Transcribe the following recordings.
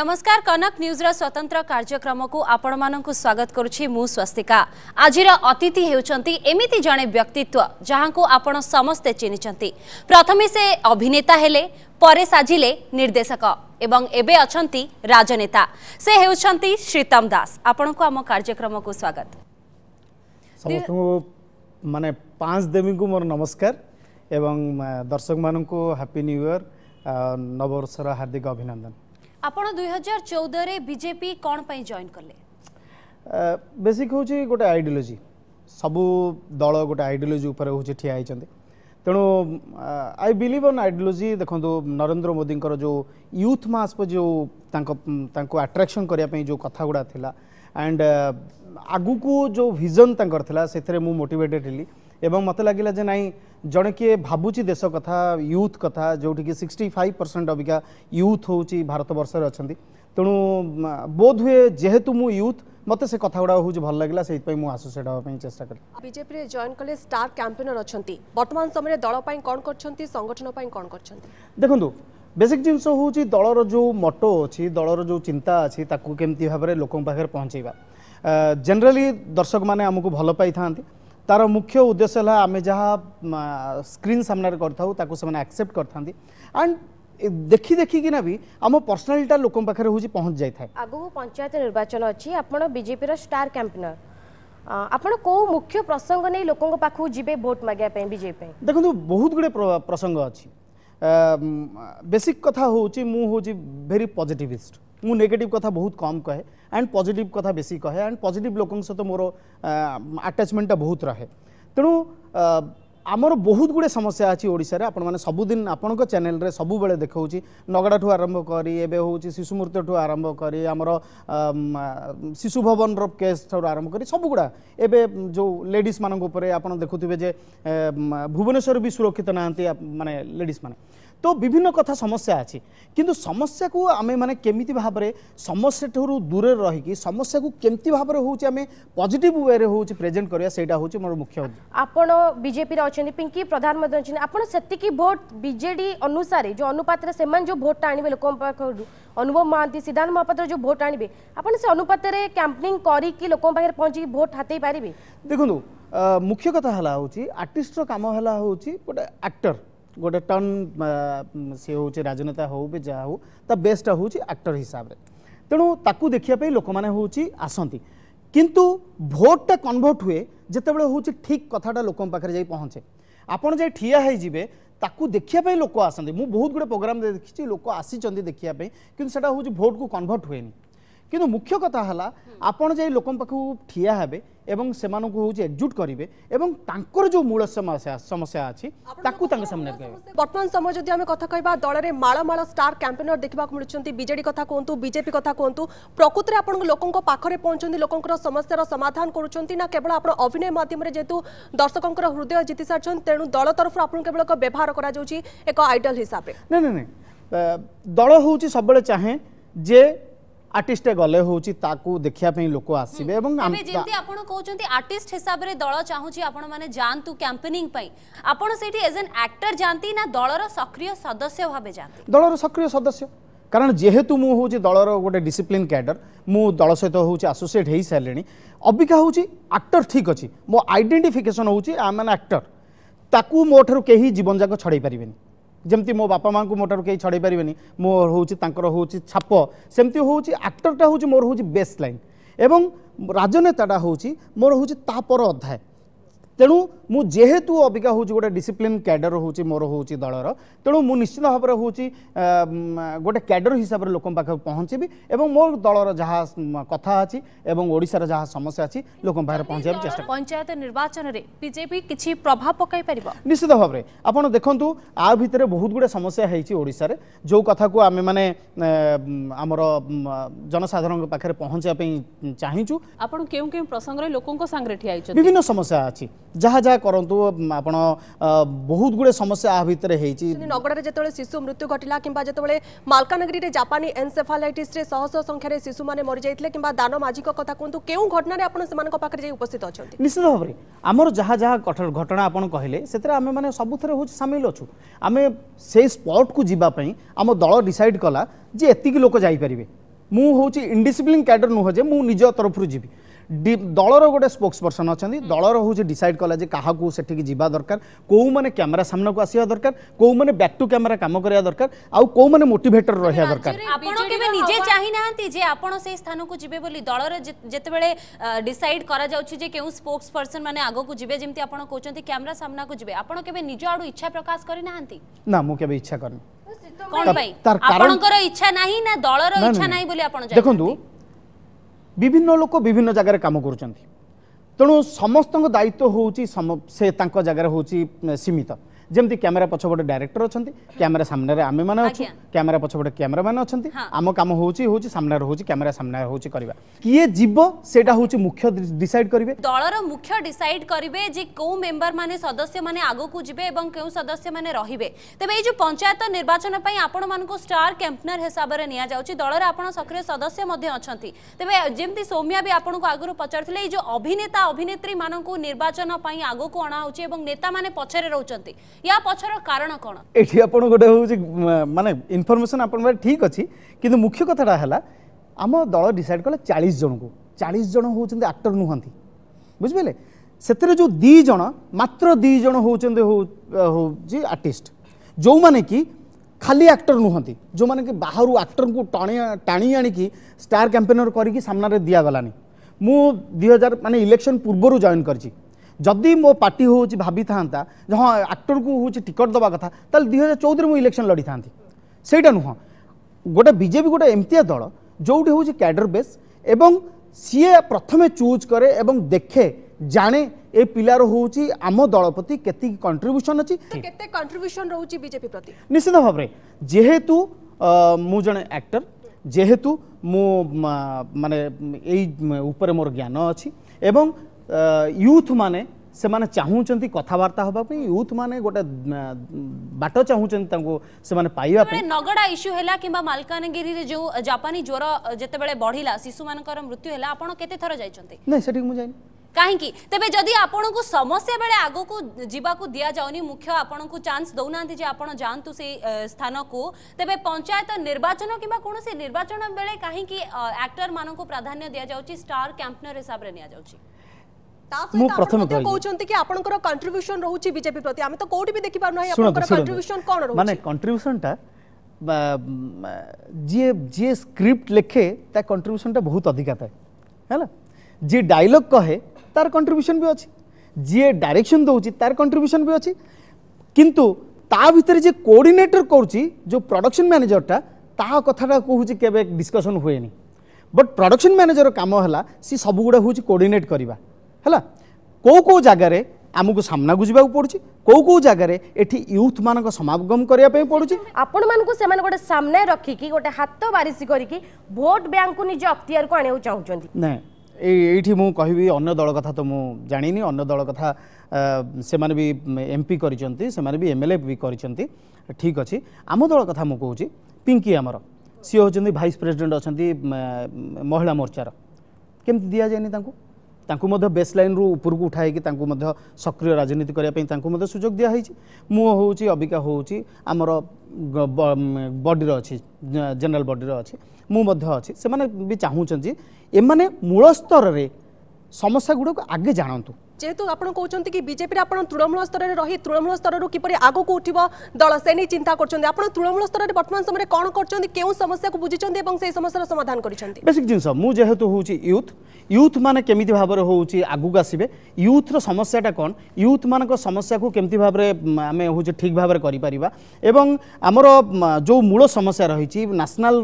नमस्कार कनक न्यूज स्वतंत्र कार्यक्रम को आपण मान स्वागत करवस्तिका आज अतिथि होमती जड़े व्यक्तित्व जहां आपण समस्ते चिन्ह प्रथम से अभिनेता हेले परे साजिले निर्देशक राजनेता से होीतम दास आपण को आम कार्यक्रम को स्वागत मान पांच देवी को मोर नमस्कार दर्शक मान हापी न्यू नववर्षर हार्दिक अभिनंदन ଆପଣ ଦୁଇ ହଜାର ଚଉଦରେ ବିଜେପି କ'ଣ ପାଇଁ ଜଏନ୍ କଲେ ବେସିକ୍ ହେଉଛି ଗୋଟେ ଆଇଡ଼ିଓଲୋଜି ସବୁ ଦଳ ଗୋଟେ ଆଇଡ଼ିଓଲୋଜି ଉପରେ ହେଉଛି ଠିଆ ହେଇଛନ୍ତି ତେଣୁ ଆଇ ବିଲିଭ୍ ଅନ୍ ଆଇଡ଼ିଓଲୋଜି ଦେଖନ୍ତୁ ନରେନ୍ଦ୍ର ମୋଦିଙ୍କର ଯେଉଁ ୟୁଥ୍ ମାସ୍ ପାଇଁ ଯେଉଁ ତାଙ୍କ ତାଙ୍କୁ ଆଟ୍ରାକ୍ସନ୍ କରିବା ପାଇଁ ଯେଉଁ କଥା ଗୁଡ଼ା ଥିଲା ଆଣ୍ଡ ଆଗକୁ ଯେଉଁ ଭିଜନ୍ ତାଙ୍କର ଥିଲା ସେଥିରେ ମୁଁ ମୋଟିଭେଟେଡ୍ ହେଲି एवं मत लगला जे नाई जड़े किए भाबुची देश कथा यूथ कथा जो की सिक्सटी फाइव परसेंट अबिका यूथ हो भारत बर्ष तेणु बोध हुए जेहेतु मुझ यूथ मत से कथा गुड़ा हूँ भल लगे से आसोसीयटापी चेस्टा कर बजेपी जॉन कले स्टार कैंपेनर अच्छा बर्तमान समय दलपाई कौन कर संगठन कौन कर देखो बेसिक जिनस हूँ दल रो मटो अच्छी दल रो चिंता अच्छी केमती भाव में लोक पहुँचे जेनेली दर्शक मैंने आमको भल पाई ତାର ମୁଖ୍ୟ ଉଦ୍ଦେଶ୍ୟ ହେଲା ଆମେ ଯାହା ସ୍କ୍ରିନ୍ ସାମ୍ନାରେ କରିଥାଉ ତାକୁ ସେମାନେ ଆକ୍ସେପ୍ଟ କରିଥାନ୍ତି ଆଣ୍ଡ ଦେଖି ଦେଖିକିନା ବି ଆମ ପର୍ସନାଲିଟା ଲୋକଙ୍କ ପାଖରେ ହେଉଛି ପହଞ୍ଚି ଯାଇଥାଏ ଆଗକୁ ପଞ୍ଚାୟତ ନିର୍ବାଚନ ଅଛି ଆପଣ ବିଜେପିର ଷ୍ଟାର୍ କ୍ୟାମ୍ପେନର ଆପଣ କେଉଁ ମୁଖ୍ୟ ପ୍ରସଙ୍ଗ ନେଇ ଲୋକଙ୍କ ପାଖକୁ ଯିବେ ଭୋଟ୍ ମାଗିବା ପାଇଁ ବିଜେପି ପାଇଁ ଦେଖନ୍ତୁ ବହୁତ ଗୁଡ଼ିଏ ପ୍ରସଙ୍ଗ ଅଛି ବେସିକ୍ କଥା ହେଉଛି ମୁଁ ହେଉଛି ଭେରି ପଜିଟିଭିଷ୍ଟ नेगेटिव कथा बहुत कम कहे एंड पजिट कथा बेस कहे एंड पजिट लोक सहित मोर आटाचमेंटा बहुत रहे तेणु आमर बहुत गुड़े समस्या अच्छी ओडे ओडार आपुद आपण चेल सब देखा नगड़ा ठू आरंभ कर शिशुमृत ठू आरंभ कर आमर शिशु भवन रेस ठू आरंभ कर सब गुड़ा एवं जो लेडिस मानते आप देखु भुवनेश्वर भी सुरक्षित नहांती मानने लेडिज मैंने তো বিভিন্ন কথা সমস্যা আছে কিন্তু সমস্যাকে আমি মানে কেমিতি ভাবে সমস্যাঠার দূরে রহিকি সমস্যাকে কেমিতি ভাবে হচ্ছে আমি পজিটিভ ওয়ে হচ্ছে প্রেজেন্ট করা সেইটা হচ্ছে মোট মুখ্য আপনার বিজেপি অনেক পিঙ্কি প্রধানমন্ত্রী অনেক আপনার সেতিকি ভোট বিজেডি অনুসারে যে অনুপাতের সে ভোটটা আনবে লোক পাখু অনুভব মহান্তি সিদ্ধান্ত মহাপাত্র যে ভোট আনবে আপনার সে অনুপাতের ক্যাম্পেনিং করিকি লোক পাখে পৌঁছি ভোট হাতেই পারবে দেখুন মুখ্য কথা হল হচ্ছে আর্টিস্টর কাম হল হচ্ছে গোটে আক্টর ଗୋଟେ ଟର୍ନ ସେ ହେଉଛି ରାଜନେତା ହେଉ ବି ଯାହା ହେଉ ତା ବେସ୍ଟା ହେଉଛି ଆକ୍ଟର ହିସାବରେ ତେଣୁ ତାକୁ ଦେଖିବା ପାଇଁ ଲୋକମାନେ ହେଉଛି ଆସନ୍ତି କିନ୍ତୁ ଭୋଟଟା କନଭର୍ଟ ହୁଏ ଯେତେବେଳେ ହେଉଛି ଠିକ୍ କଥାଟା ଲୋକଙ୍କ ପାଖରେ ଯାଇ ପହଞ୍ଚେ ଆପଣ ଯାଇ ଠିଆ ହୋଇଯିବେ ତାକୁ ଦେଖିବା ପାଇଁ ଲୋକ ଆସନ୍ତି ମୁଁ ବହୁତ ଗୁଡ଼ିଏ ପ୍ରୋଗ୍ରାମ୍ ଦେଖିଛି ଲୋକ ଆସିଛନ୍ତି ଦେଖିବା ପାଇଁ କିନ୍ତୁ ସେଇଟା ହେଉଛି ଭୋଟକୁ କନଭର୍ଟ ହୁଏନି কিন্তু মুখ্য কথা হল আপনার যাই লোক পাখ ঠিয়া হবে এবং সে হচ্ছে একজুট করবে এবং তাঁর যে মূল সমস্যা সমস্যা আছে তাকে তাঁর সামনে বর্তমান সময় যদি আমি কথা কহবা দলের মাড় মাড় স্টার ক্যাম্পেনর দেখা মিলুচ্ছেন বিজেডি কথা কুহতু বিজেপি কথা কুহতু প্রকৃতরে আপনার লোক পাখে পৌঁছান লোকর সমস্যার সমাধান করছেন না কেবল আপনার অভিনয় মাধ্যমে যেহেতু দর্শকর হৃদয় জিতি সারিছেন তেমন দল তরফ আপনার কেবল এক ব্যবহার করা যাচ্ছে এক আইডল হিসাবে না না দল হচ্ছে সবুলে চাহে যে আর্টিস্টে গলে হচ্ছে তাকে দেখা লোক আসবে এবং যেমনি আপনার কৌন আর্টিস্ট হিসাবে দল চাহুচি আপনার মানে যাতে ক্যাম্পেনিং আপনার সেটি এজ এন আক্টর যাতে না দলর সক্রিয় সদস্য ভাবে যাতে দলর সক্রিয় সদস্য কারণ যেহেতু মু হচ্ছে দলর গোটে ডিসিপ্লিন ক্যাডর মু দল সহ হচ্ছে আসোসিয়েট হয়ে সারে অবিকা হচ্ছে আক্টর ঠিক অছি মো আইডেন্টিফিকেসন হচ্ছে আই এম আন আক্টর তাকে মোঠার কেহি জীবনযাক ছড়াই পারিবেনি ଯେମିତି ମୋ ବାପା ମାଆଙ୍କୁ ମୋ ଠାରୁ କେହି ଛଡ଼େଇ ପାରିବେନି ମୋର ହେଉଛି ତାଙ୍କର ହେଉଛି ଛାପ ସେମିତି ହେଉଛି ଆକ୍ଟରଟା ହେଉଛି ମୋର ହେଉଛି ବେସ୍ ଲାଇନ୍ ଏବଂ ରାଜନେତାଟା ହେଉଛି ମୋର ହେଉଛି ତା ପର ଅଧ୍ୟାୟ ତେଣୁ ମୁଁ ଯେହେତୁ ଅବିକା ହେଉଛି ଗୋଟେ ଡିସିପ୍ଲିନ୍ କ୍ୟାଡର ହେଉଛି ମୋର ହେଉଛି ଦଳର ତେଣୁ ମୁଁ ନିଶ୍ଚିତ ଭାବରେ ହେଉଛି ଗୋଟେ କ୍ୟାଡର ହିସାବରେ ଲୋକଙ୍କ ପାଖରେ ପହଞ୍ଚିବି ଏବଂ ମୋ ଦଳର ଯାହା କଥା ଅଛି ଏବଂ ଓଡ଼ିଶାର ଯାହା ସମସ୍ୟା ଅଛି ଲୋକଙ୍କ ପାଖରେ ପହଞ୍ଚିବାକୁ ଚେଷ୍ଟା ପଞ୍ଚାୟତ ନିର୍ବାଚନରେ ବିଜେପି କିଛି ପ୍ରଭାବ ପକାଇ ପାରିବ ନିଶ୍ଚିତ ଭାବରେ ଆପଣ ଦେଖନ୍ତୁ ଆ ଭିତରେ ବହୁତ ଗୁଡ଼ିଏ ସମସ୍ୟା ହେଇଛି ଓଡ଼ିଶାରେ ଯେଉଁ କଥାକୁ ଆମେମାନେ ଆମର ଜନସାଧାରଣଙ୍କ ପାଖରେ ପହଞ୍ଚିବା ପାଇଁ ଚାହିଁଛୁ ଆପଣ କେଉଁ କେଉଁ ପ୍ରସଙ୍ଗରେ ଲୋକଙ୍କ ସାଙ୍ଗରେ ଠିଆ ହେଇଛନ୍ତି ବିଭିନ୍ନ ସମସ୍ୟା ଅଛି ଯାହା ଯାହା କରନ୍ତୁ ଆପଣ ବହୁତ ଗୁଡ଼ିଏ ସମସ୍ୟା ଏହା ଭିତରେ ହେଇଛି ନଗଡ଼ରେ ଯେତେବେଳେ ଶିଶୁ ମୃତ୍ୟୁ ଘଟିଲା କିମ୍ବା ଯେତେବେଳେ ମାଲକାନଗିରିରେ ଜାପାନୀ ଏନ୍ସେଫାଲାଇଟିସ୍ରେ ଶହ ଶହ ସଂଖ୍ୟାରେ ଶିଶୁମାନେ ମରିଯାଇଥିଲେ କିମ୍ବା ଦାନ ମାଝୀଙ୍କ କଥା କୁହନ୍ତୁ କେଉଁ ଘଟଣାରେ ଆପଣ ସେମାନଙ୍କ ପାଖରେ ଯାଇ ଉପସ୍ଥିତ ଅଛନ୍ତି ନିଶ୍ଚିତ ଭାବରେ ଆମର ଯାହା ଯାହା ଘଟଣା ଆପଣ କହିଲେ ସେଥିରେ ଆମେମାନେ ସବୁଥିରେ ହେଉଛି ସାମିଲ ଅଛୁ ଆମେ ସେଇ ସ୍ପଟ୍କୁ ଯିବା ପାଇଁ ଆମ ଦଳ ଡିସାଇଡ଼୍ କଲା ଯେ ଏତିକି ଲୋକ ଯାଇପାରିବେ ମୁଁ ହେଉଛି ଇଣ୍ଡିସିପ୍ଲିନ୍ କ୍ୟାଡ଼ର ନୁହଁ ଯେ ମୁଁ ନିଜ ତରଫରୁ ଯିବି ଦଳର ଗୋଟେ ସ୍ପୋକ୍ସ ପର୍ସନ୍ ଅଛନ୍ତି ଦଳର ହେଉଛି ଡିସାଇଡ୍ କଲା ଯେ କାହାକୁ ସେଠିକି ଯିବା ଦରକାର କେଉଁମାନେ କ୍ୟାମେରା ସାମ୍ନାକୁ ଆସିବା ଦରକାର କେଉଁମାନେ ବ୍ୟାକ୍ ଟୁ କ୍ୟାମେରା କାମ କରିବା ଦରକାର ଆଉ କେଉଁମାନେ ମୋଟିଭେଟର ରହିବା ଦରକାର ଆପଣ କେବେ ନିଜେ ଚାହିଁନାହାନ୍ତି ଯେ ଆପଣ ସେଇ ସ୍ଥାନକୁ ଯିବେ ବୋଲି ଦଳର ଯେତେବେଳେ ଡିସାଇଡ୍ କରାଯାଉଛି ଯେ କେଉଁ ସ୍ପୋକ୍ସ ପର୍ସନ୍ ମାନେ ଆଗକୁ ଯିବେ ଯେମିତି ଆପଣ କହୁଛନ୍ତି କ୍ୟାମେରା ସାମ୍ନାକୁ ଯିବେ ଆପଣ କେବେ ନିଜ ଆଡ଼ୁ ଇଚ୍ଛା ପ୍ରକାଶ କରିନାହାନ୍ତି ନା ମୁଁ କେବେ ଇଚ୍ଛା କରିନି କ'ଣ ପାଇଁ ଆପଣଙ୍କର ଇଚ୍ଛା ନାହିଁ ନା ଦଳର ଇଚ୍ଛା ନାହିଁ ବୋଲି ଆପଣ ଦେଖନ୍ତୁ विभिन्न लोक विभिन्न जग्गा काम गरु त समस्त दायित्व से सेगेर हौ चाहिँ सीमित ଯେମିତି କ୍ୟାମେରା ପଛପଟେ ଡାଇରେକ୍ଟର ଅଛନ୍ତି କ୍ୟାମେରା ସାମ୍ନାରେ ଆମେମାନେ ଅଛୁ କ୍ୟାମେରା ପଛପଟେ କ୍ୟାମେରାମ୍ୟାନ୍ ଅଛନ୍ତି ଆମ କାମ ହେଉଛି ହେଉଛି ସାମ୍ନାରେ ହେଉଛି କ୍ୟାମେରା ସାମ୍ନାରେ ହେଉଛି କରିବା କିଏ ଯିବ ସେଇଟା ହେଉଛି ମୁଖ୍ୟ ଡିସାଇଡ୍ କରିବେ ଦଳର ମୁଖ୍ୟ ଡିସାଇଡ୍ କରିବେ ଯେ କେଉଁ ମେମ୍ବର ମାନେ ସଦସ୍ୟ ମାନେ ଆଗକୁ ଯିବେ ଏବଂ କେଉଁ ସଦସ୍ୟ ମାନେ ରହିବେ ତେବେ ଏଇ ଯେଉଁ ପଞ୍ଚାୟତ ନିର୍ବାଚନ ପାଇଁ ଆପଣମାନଙ୍କୁ ଷ୍ଟାର କ୍ୟାମ୍ପନର ହିସାବରେ ନିଆଯାଉଛି ଦଳର ଆପଣ ସକ୍ରିୟ ସଦସ୍ୟ ମଧ୍ୟ ଅଛନ୍ତି ତେବେ ଯେମିତି ସୌମ୍ୟା ବି ଆପଣଙ୍କୁ ଆଗରୁ ପଚାରୁଥିଲେ ଏଇ ଯେଉଁ ଅଭିନେତା ଅଭିନେତ୍ରୀ ମାନଙ୍କୁ ନିର୍ବାଚନ ପାଇଁ ଆଗକୁ ଅଣାହେଉଛି ଏବଂ ନେତାମାନେ ପଛରେ ରହୁଛନ୍ତି ୟା ପଛର କାରଣ କ'ଣ ଏଠି ଆପଣ ଗୋଟେ ହେଉଛି ମାନେ ଇନଫର୍ମେସନ୍ ଆପଣଙ୍କ ଠିକ୍ ଅଛି କିନ୍ତୁ ମୁଖ୍ୟ କଥାଟା ହେଲା ଆମ ଦଳ ଡିସାଇଡ଼୍ କଲେ ଚାଳିଶ ଜଣଙ୍କୁ ଚାଳିଶ ଜଣ ହେଉଛନ୍ତି ଆକ୍ଟର ନୁହନ୍ତି ବୁଝିପାରିଲେ ସେଥିରେ ଯେଉଁ ଦୁଇ ଜଣ ମାତ୍ର ଦୁଇ ଜଣ ହେଉଛନ୍ତି ହେଉଛି ଆର୍ଟିଷ୍ଟ ଯେଉଁମାନେ କି ଖାଲି ଆକ୍ଟର ନୁହନ୍ତି ଯେଉଁମାନେ କି ବାହାରୁ ଆକ୍ଟରଙ୍କୁ ଟାଣି ଟାଣି ଆଣିକି ଷ୍ଟାର୍ କ୍ୟାମ୍ପେନର କରିକି ସାମ୍ନାରେ ଦିଆଗଲାନି ମୁଁ ଦୁଇ ହଜାର ମାନେ ଇଲେକ୍ସନ୍ ପୂର୍ବରୁ ଜଏନ୍ କରିଛି ଯଦି ମୋ ପାର୍ଟି ହେଉଛି ଭାବିଥାନ୍ତା ଯେ ହଁ ଆକ୍ଟରକୁ ହେଉଛି ଟିକେଟ୍ ଦେବା କଥା ତାହେଲେ ଦୁଇ ହଜାର ଚଉଦରେ ମୁଁ ଇଲେକ୍ସନ୍ ଲଢ଼ିଥାନ୍ତି ସେଇଟା ନୁହଁ ଗୋଟେ ବିଜେପି ଗୋଟେ ଏମିତିଆ ଦଳ ଯେଉଁଠି ହେଉଛି କ୍ୟାଡର ବେସ୍ ଏବଂ ସିଏ ପ୍ରଥମେ ଚୁଜ୍ କରେ ଏବଂ ଦେଖେ ଜାଣେ ଏ ପିଲାର ହେଉଛି ଆମ ଦଳ ପ୍ରତି କେତିକି କଣ୍ଟ୍ରିବ୍ୟୁସନ୍ ଅଛି କେତେ କଣ୍ଟ୍ରିବ୍ୟୁସନ୍ ରହୁଛି ବିଜେପି ପ୍ରତି ନିଶ୍ଚିତ ଭାବରେ ଯେହେତୁ ମୁଁ ଜଣେ ଆକ୍ଟର ଯେହେତୁ ମୁଁ ମାନେ ଏଇ ଉପରେ ମୋର ଜ୍ଞାନ ଅଛି ଏବଂ यूथ माने से माने चाहूँ कथबार्ता हाँपी यूथ माने गोटे बाट चाहूँगी पाइबा नगड़ा इश्यू है कि मलकानगि जो जापानी ज्वर जिते बड़े बढ़ला शिशु मान मृत्यु है थर जा कहीं तेज जदि आप समस्या बेले आग को जीवाक दि जाऊनि मुख्य आपण को चान्स दौना जे आप जातु से स्थान को तेज पंचायत निर्वाचन किसी निर्वाचन बेले कहीं आक्टर मान को प्राधान्य दि जाऊँगी स्टार कैंपनर हिसाब से नि जाऊँगी ମୁଁ ପ୍ରଥମେ କହୁଛନ୍ତି କି ଆପଣଙ୍କର କଣ୍ଟ୍ରିବ୍ୟୁସନ ରହୁଛି ବିଜେପି ପ୍ରତି ଆମେ ତ କୋଉଠି ବି ଦେଖିପାରୁ ନାହିଁ ଆପଣଙ୍କର କଣ୍ଟ୍ରିବ୍ୟୁସନ କ'ଣ ରହୁଛି ମାନେ କଣ୍ଟ୍ରିବ୍ୟୁସନଟା ଯିଏ ଯିଏ ସ୍କ୍ରିପ୍ଟ ଲେଖେ ତା କଣ୍ଟ୍ରିବ୍ୟୁସନଟା ବହୁତ ଅଧିକା ଥାଏ ହେଲା ଯିଏ ଡାଇଲଗ୍ କହେ ତାର କଣ୍ଟ୍ରିବ୍ୟୁସନ ବି ଅଛି ଯିଏ ଡାଇରେକ୍ସନ ଦେଉଛି ତାର କଣ୍ଟ୍ରିବ୍ୟୁସନ ବି ଅଛି କିନ୍ତୁ ତା ଭିତରେ ଯିଏ କୋର୍ଡିନେଟର କରୁଛି ଯେଉଁ ପ୍ରଡକ୍ସନ ମ୍ୟାନେଜରଟା ତା କଥାଟା କହୁଛି କେବେ ଡିସ୍କସନ୍ ହୁଏନି ବଟ୍ ପ୍ରଡକ୍ସନ ମ୍ୟାନେଜର କାମ ହେଲା ସେ ସବୁଗୁଡ଼ା ହେଉଛି କୋର୍ଡିନେଟ୍ କରିବା ହେଲା କେଉଁ କେଉଁ ଜାଗାରେ ଆମକୁ ସାମ୍ନାକୁ ଯିବାକୁ ପଡ଼ୁଛି କେଉଁ କେଉଁ ଜାଗାରେ ଏଠି ୟୁଥମାନଙ୍କ ସମାଗମ କରିବା ପାଇଁ ପଡ଼ୁଛି ଆପଣମାନଙ୍କୁ ସେମାନେ ଗୋଟେ ସାମ୍ନା ରଖିକି ଗୋଟେ ହାତ ବାରିସି କରିକି ଭୋଟ ବ୍ୟାଙ୍କକୁ ନିଜ ଅକ୍ତିଆରକୁ ଆଣିବାକୁ ଚାହୁଁଛନ୍ତି ନାଇଁ ଏଇଠି ମୁଁ କହିବି ଅନ୍ୟ ଦଳ କଥା ତ ମୁଁ ଜାଣିନି ଅନ୍ୟ ଦଳ କଥା ସେମାନେ ବି ଏମ୍ପି କରିଛନ୍ତି ସେମାନେ ବି ଏମ୍ଏଲ୍ଏ ବି କରିଛନ୍ତି ଠିକ୍ ଅଛି ଆମ ଦଳ କଥା ମୁଁ କହୁଛି ପିଙ୍କି ଆମର ସିଏ ହେଉଛନ୍ତି ଭାଇସ୍ ପ୍ରେସିଡେଣ୍ଟ ଅଛନ୍ତି ମହିଳା ମୋର୍ଚ୍ଚାର କେମିତି ଦିଆଯାଏନି ତାଙ୍କୁ ତାଙ୍କୁ ମଧ୍ୟ ବେସ୍ ଲାଇନ୍ରୁ ଉପରକୁ ଉଠା ହେଇକି ତାଙ୍କୁ ମଧ୍ୟ ସକ୍ରିୟ ରାଜନୀତି କରିବା ପାଇଁ ତାଙ୍କୁ ମଧ୍ୟ ସୁଯୋଗ ଦିଆହେଇଛି ମୁଁ ହେଉଛି ଅବିକା ହେଉଛି ଆମର ବଡିର ଅଛି ଜେନେରାଲ୍ ବଡିର ଅଛି ମୁଁ ମଧ୍ୟ ଅଛି ସେମାନେ ବି ଚାହୁଁଛନ୍ତି ଏମାନେ ମୂଳ ସ୍ତରରେ ସମସ୍ୟାଗୁଡ଼ିକୁ ଆଗେ ଜାଣନ୍ତୁ যেহেতু আপনার কৌন কি বিজেপি আপনার তৃণমূল স্তরের রহি তৃণমূল স্তরর কিপর আগুক উঠব দল সে নিয়ে চিন্তা করছেন আপনার তৃণমূল স্তরের বর্তমান সময় কম করছেন কেউ সমস্যা বুঝিছেন এবং সেই সমস্যার সমাধান করছেন বেসিক জিনিস মু যেহেতু হচ্ছে ইউথ ইউথ মানে কেমিতি ভাবে হচ্ছে আগুক আসবে ইউথর সমস্যাটা কম ইউথ মান সমস্যা কেমিতি ভাবে আমি হচ্ছে ঠিক ভাবে করে পারা এবং আমার যে মূল সমস্যা রয়েছে ন্যাশনাল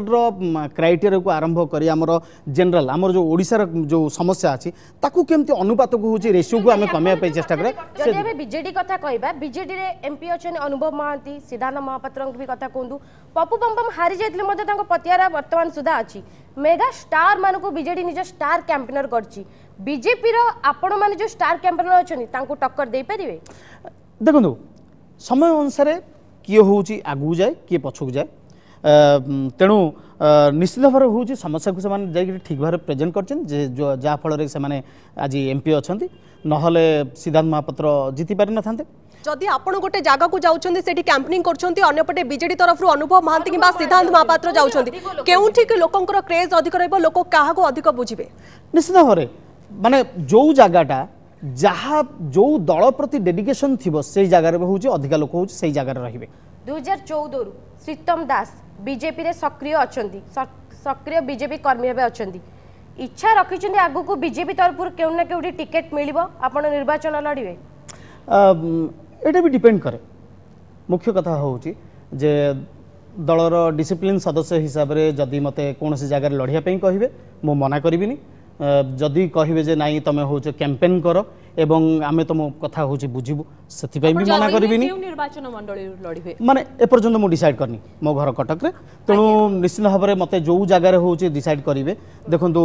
ক্রাইটেরিয়া আরম্ভ করে আমার জেনারেল আমার যে ওড়শার যে সমস্যা আছে তাকে কেমি অনুপাতক হচ্ছে রেসিওক को आम कमे चेस्ट करें विजेड कथ कह विजेड एमपी अच्छे अनुभव महांती सिद्धांत महापात्र भी कथा कहतु पप्पू पम्पम हारी जाते पतिहारा बर्तमान सुधा अच्छी मेगा स्टार मानक विजेड निज स्टार कैंपेनर करजेपी आपण मैंने जो स्टार कैंपेनर अच्छा टक्कर दे पारे देखु समय अनुसार किए हूँ आगू जाए किए पछक जाए ତେଣୁ ନିଶ୍ଚିତ ଭାବରେ ହେଉଛି ସମସ୍ୟାକୁ ସେମାନେ ଯାଇକି ଠିକ୍ ଭାବରେ ପ୍ରେଜେଣ୍ଟ କରିଛନ୍ତି ଯେ ଯାହାଫଳରେ ସେମାନେ ଆଜି ଏମ୍ପି ଅଛନ୍ତି নহলে ସିଦ୍ଧାନ୍ତ ମହାପାତ୍ର ଜିତି ପାରିନଥାନ୍ତେ ଯଦି ଆପଣ ଗୋଟେ ଜାଗାକୁ ଯାଉଛନ୍ତି ସେଠି କ୍ୟାମ୍ପେନିଂ କରୁଛନ୍ତି ଅନ୍ୟପଟେ ବିଜେଡି ତରଫରୁ ଅନୁଭବ ମହାନ୍ତି କିମ୍ବା ସିଦ୍ଧାନ୍ତ ମହାପାତ୍ର ଯାଉଛନ୍ତି କେଉଁଠିକି ଲୋକଙ୍କର କ୍ରେଜ୍ ଅଧିକ ରହିବ ଲୋକ କାହାକୁ ଅଧିକ ବୁଝିବେ ନିଶ୍ଚିତ ଭାବରେ ମାନେ ଯେଉଁ ଜାଗାଟା ଯାହା ଯେଉଁ ଦଳ ପ୍ରତି ଡେଡିକେସନ୍ ଥିବ ସେଇ ଜାଗାରେ ହେଉଛି ଅଧିକା ଲୋକ ହେଉଛି ସେଇ ଜାଗାରେ ରହିବେ ଦୁଇହଜାର ଚଉଦରୁ ଶ୍ରୀତମ ଦାସ ବିଜେପିରେ ସକ୍ରିୟ ଅଛନ୍ତି ସକ୍ରିୟ ବିଜେପି କର୍ମୀ ଭାବେ ଅଛନ୍ତି ইচ্ছা রাখি আগুক বিজেপি তরফ কেউ না কেউটি টিকেট মিলব আপনার নির্বাচন লড়বে এটা বি ডিপেন্ড করে মুখ্য কথা হচ্ছে যে দলর ডিসিপ্লিন সদস্য হিসাবে যদি মতো কৌশি জায়গায় লড়াই কহবে মু মনা করবিনি ଯଦି କହିବେ ଯେ ନାଇଁ ତମେ ହେଉଛ କ୍ୟାମ୍ପେନ୍ କର ଏବଂ ଆମେ ତମ କଥା ହେଉଛି ବୁଝିବୁ ସେଥିପାଇଁ ବି ମନା କରିବିନି ନିର୍ବାଚନ ମଣ୍ଡଳୀ ଲଢ଼ିବେ ମାନେ ଏପର୍ଯ୍ୟନ୍ତ ମୁଁ ଡିସାଇଡ୍ କରିନି ମୋ ଘର କଟକରେ ତେଣୁ ନିଶ୍ଚିତ ଭାବରେ ମୋତେ ଯେଉଁ ଜାଗାରେ ହେଉଛି ଡିସାଇଡ୍ କରିବେ ଦେଖନ୍ତୁ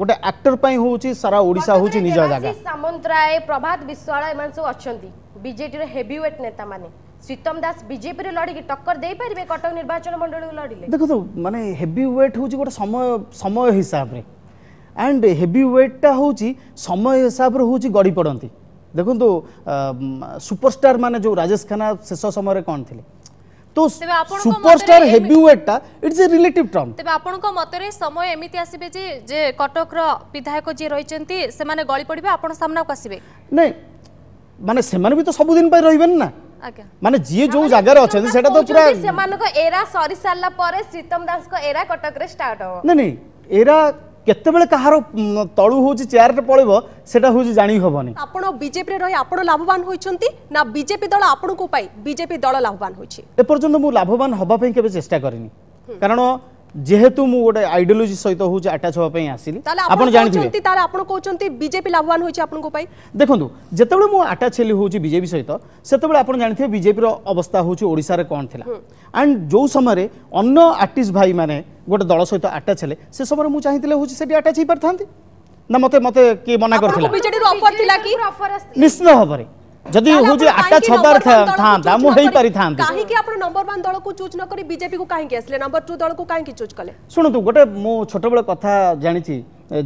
ଗୋଟେ ଆକ୍ଟର ପାଇଁ ହେଉଛି ସାରା ଓଡ଼ିଶା ହେଉଛି ନିଜ ଜାଗା ସାମନ୍ତରାୟ ପ୍ରଭାତ ବିଶ୍ୱାଳ ଏମାନେ ସବୁ ଅଛନ୍ତି ବିଜେଡିର ହେଭି ୱେଟ୍ ନେତାମାନେ ଶ୍ରୀତମ ଦାସ ବିଜେପିରେ ଲଢ଼ିକି ଟକ୍କର ଦେଇପାରିବେ କଟକ ନିର୍ବାଚନ ମଣ୍ଡଳୀକୁ ଲଢ଼ିଲେ ଦେଖନ୍ତୁ ମାନେ ହେଭି ୱେଟ୍ ହେଉଛି ଗୋଟେ ସମୟ ସମୟ ହିସାବରେ ଆଣ୍ଡ ହେଭି ୱେଟ୍ଟା ହେଉଛି ସମୟ ହିସାବରେ ହେଉଛି ଗଡ଼ି ପଡ଼ନ୍ତି ଦେଖନ୍ତୁ ସୁପରଷ୍ଟାର ମାନେ ଯେଉଁ ରାଜେଶ ଖାନ୍ନା ଶେଷ ସମୟରେ କ'ଣ ଥିଲେ তো সুপারস্টার হেভি ওয়েটটা ইটস এ রিলেটিভ টার্ম তবে আপনক মতরে সময় এমিতি আসিবে যে যে কটকর বিধায়ক যে রইচন্তি সেমানে গলি পড়িবে আপন সামনাকু আসিবে নাই মানে সেমানে বি তো সবুদিন পাই রইবেন না মানে যিয়ে যে জায়গায় অছেন সেটা তো পুরা সেমানক এরা সরি সারলা পরে শ্রীতম দাসক এরা কটকরে স্টার্ট হবো না নাই এরা কেতবে কাহার তলু হচ্ছে চেয়ারটা পড়ব সেটা হচ্ছে জাঁি হবনি আপনার বিজেপি রয়ে আপনার লাভবান হয়েছেন না বিজেপি দল আপনার বিজেপি দল লাভবান হয়েছে এপর্যন্ত মু লাভবান হওয়া কেবে চেষ্টা করিনি কারণ যেহেতু মু গোটে আইডিওলোজি সহিত হচ্ছে আটাচ হওয়া পাই আসিলি আপন জানিথিবে তাহলে আপন কোচন্তি বিজেপি লাভবান হইছে আপনকো পাই দেখন্তু যেতবেলে মু আটাচ হেলি হচ্ছে বিজেপি সহিত সেতবেলে আপন জানিথিবে বিজেপির অবস্থা হচ্ছে ওড়িশার কোন থিলা এন্ড যো সময়ে অন্য আর্টিস্ট ভাই মানে গোটে দল সহিত আটাচ হেলে সে সময়ে মু চাইতিলে হচ্ছে সেটি আটাচ হই পারতান্তি না মতে মতে কি মনা করছিলা বিজেডি অফার থিলা কি নিশ্চিত ভাবে ଯଦି ହେଉଛି ଆଠଟା ଛବାର ଥାନ୍ତା ମୁଁ ହେଇପାରିଥାନ୍ତି କାହିଁକି ଆପଣ ନମ୍ବର ୱାନ୍ ଦଳକୁ ଚୁଜ୍ ନ କରି ବିଜେପିକୁ କାହିଁକି ଆସିଲେ ନମ୍ବର ଟୁ ଦଳକୁ କାହିଁକି ଚୁଜ୍ କଲେ ଶୁଣନ୍ତୁ ଗୋଟେ ମୁଁ ଛୋଟବେଳେ କଥା ଜାଣିଛି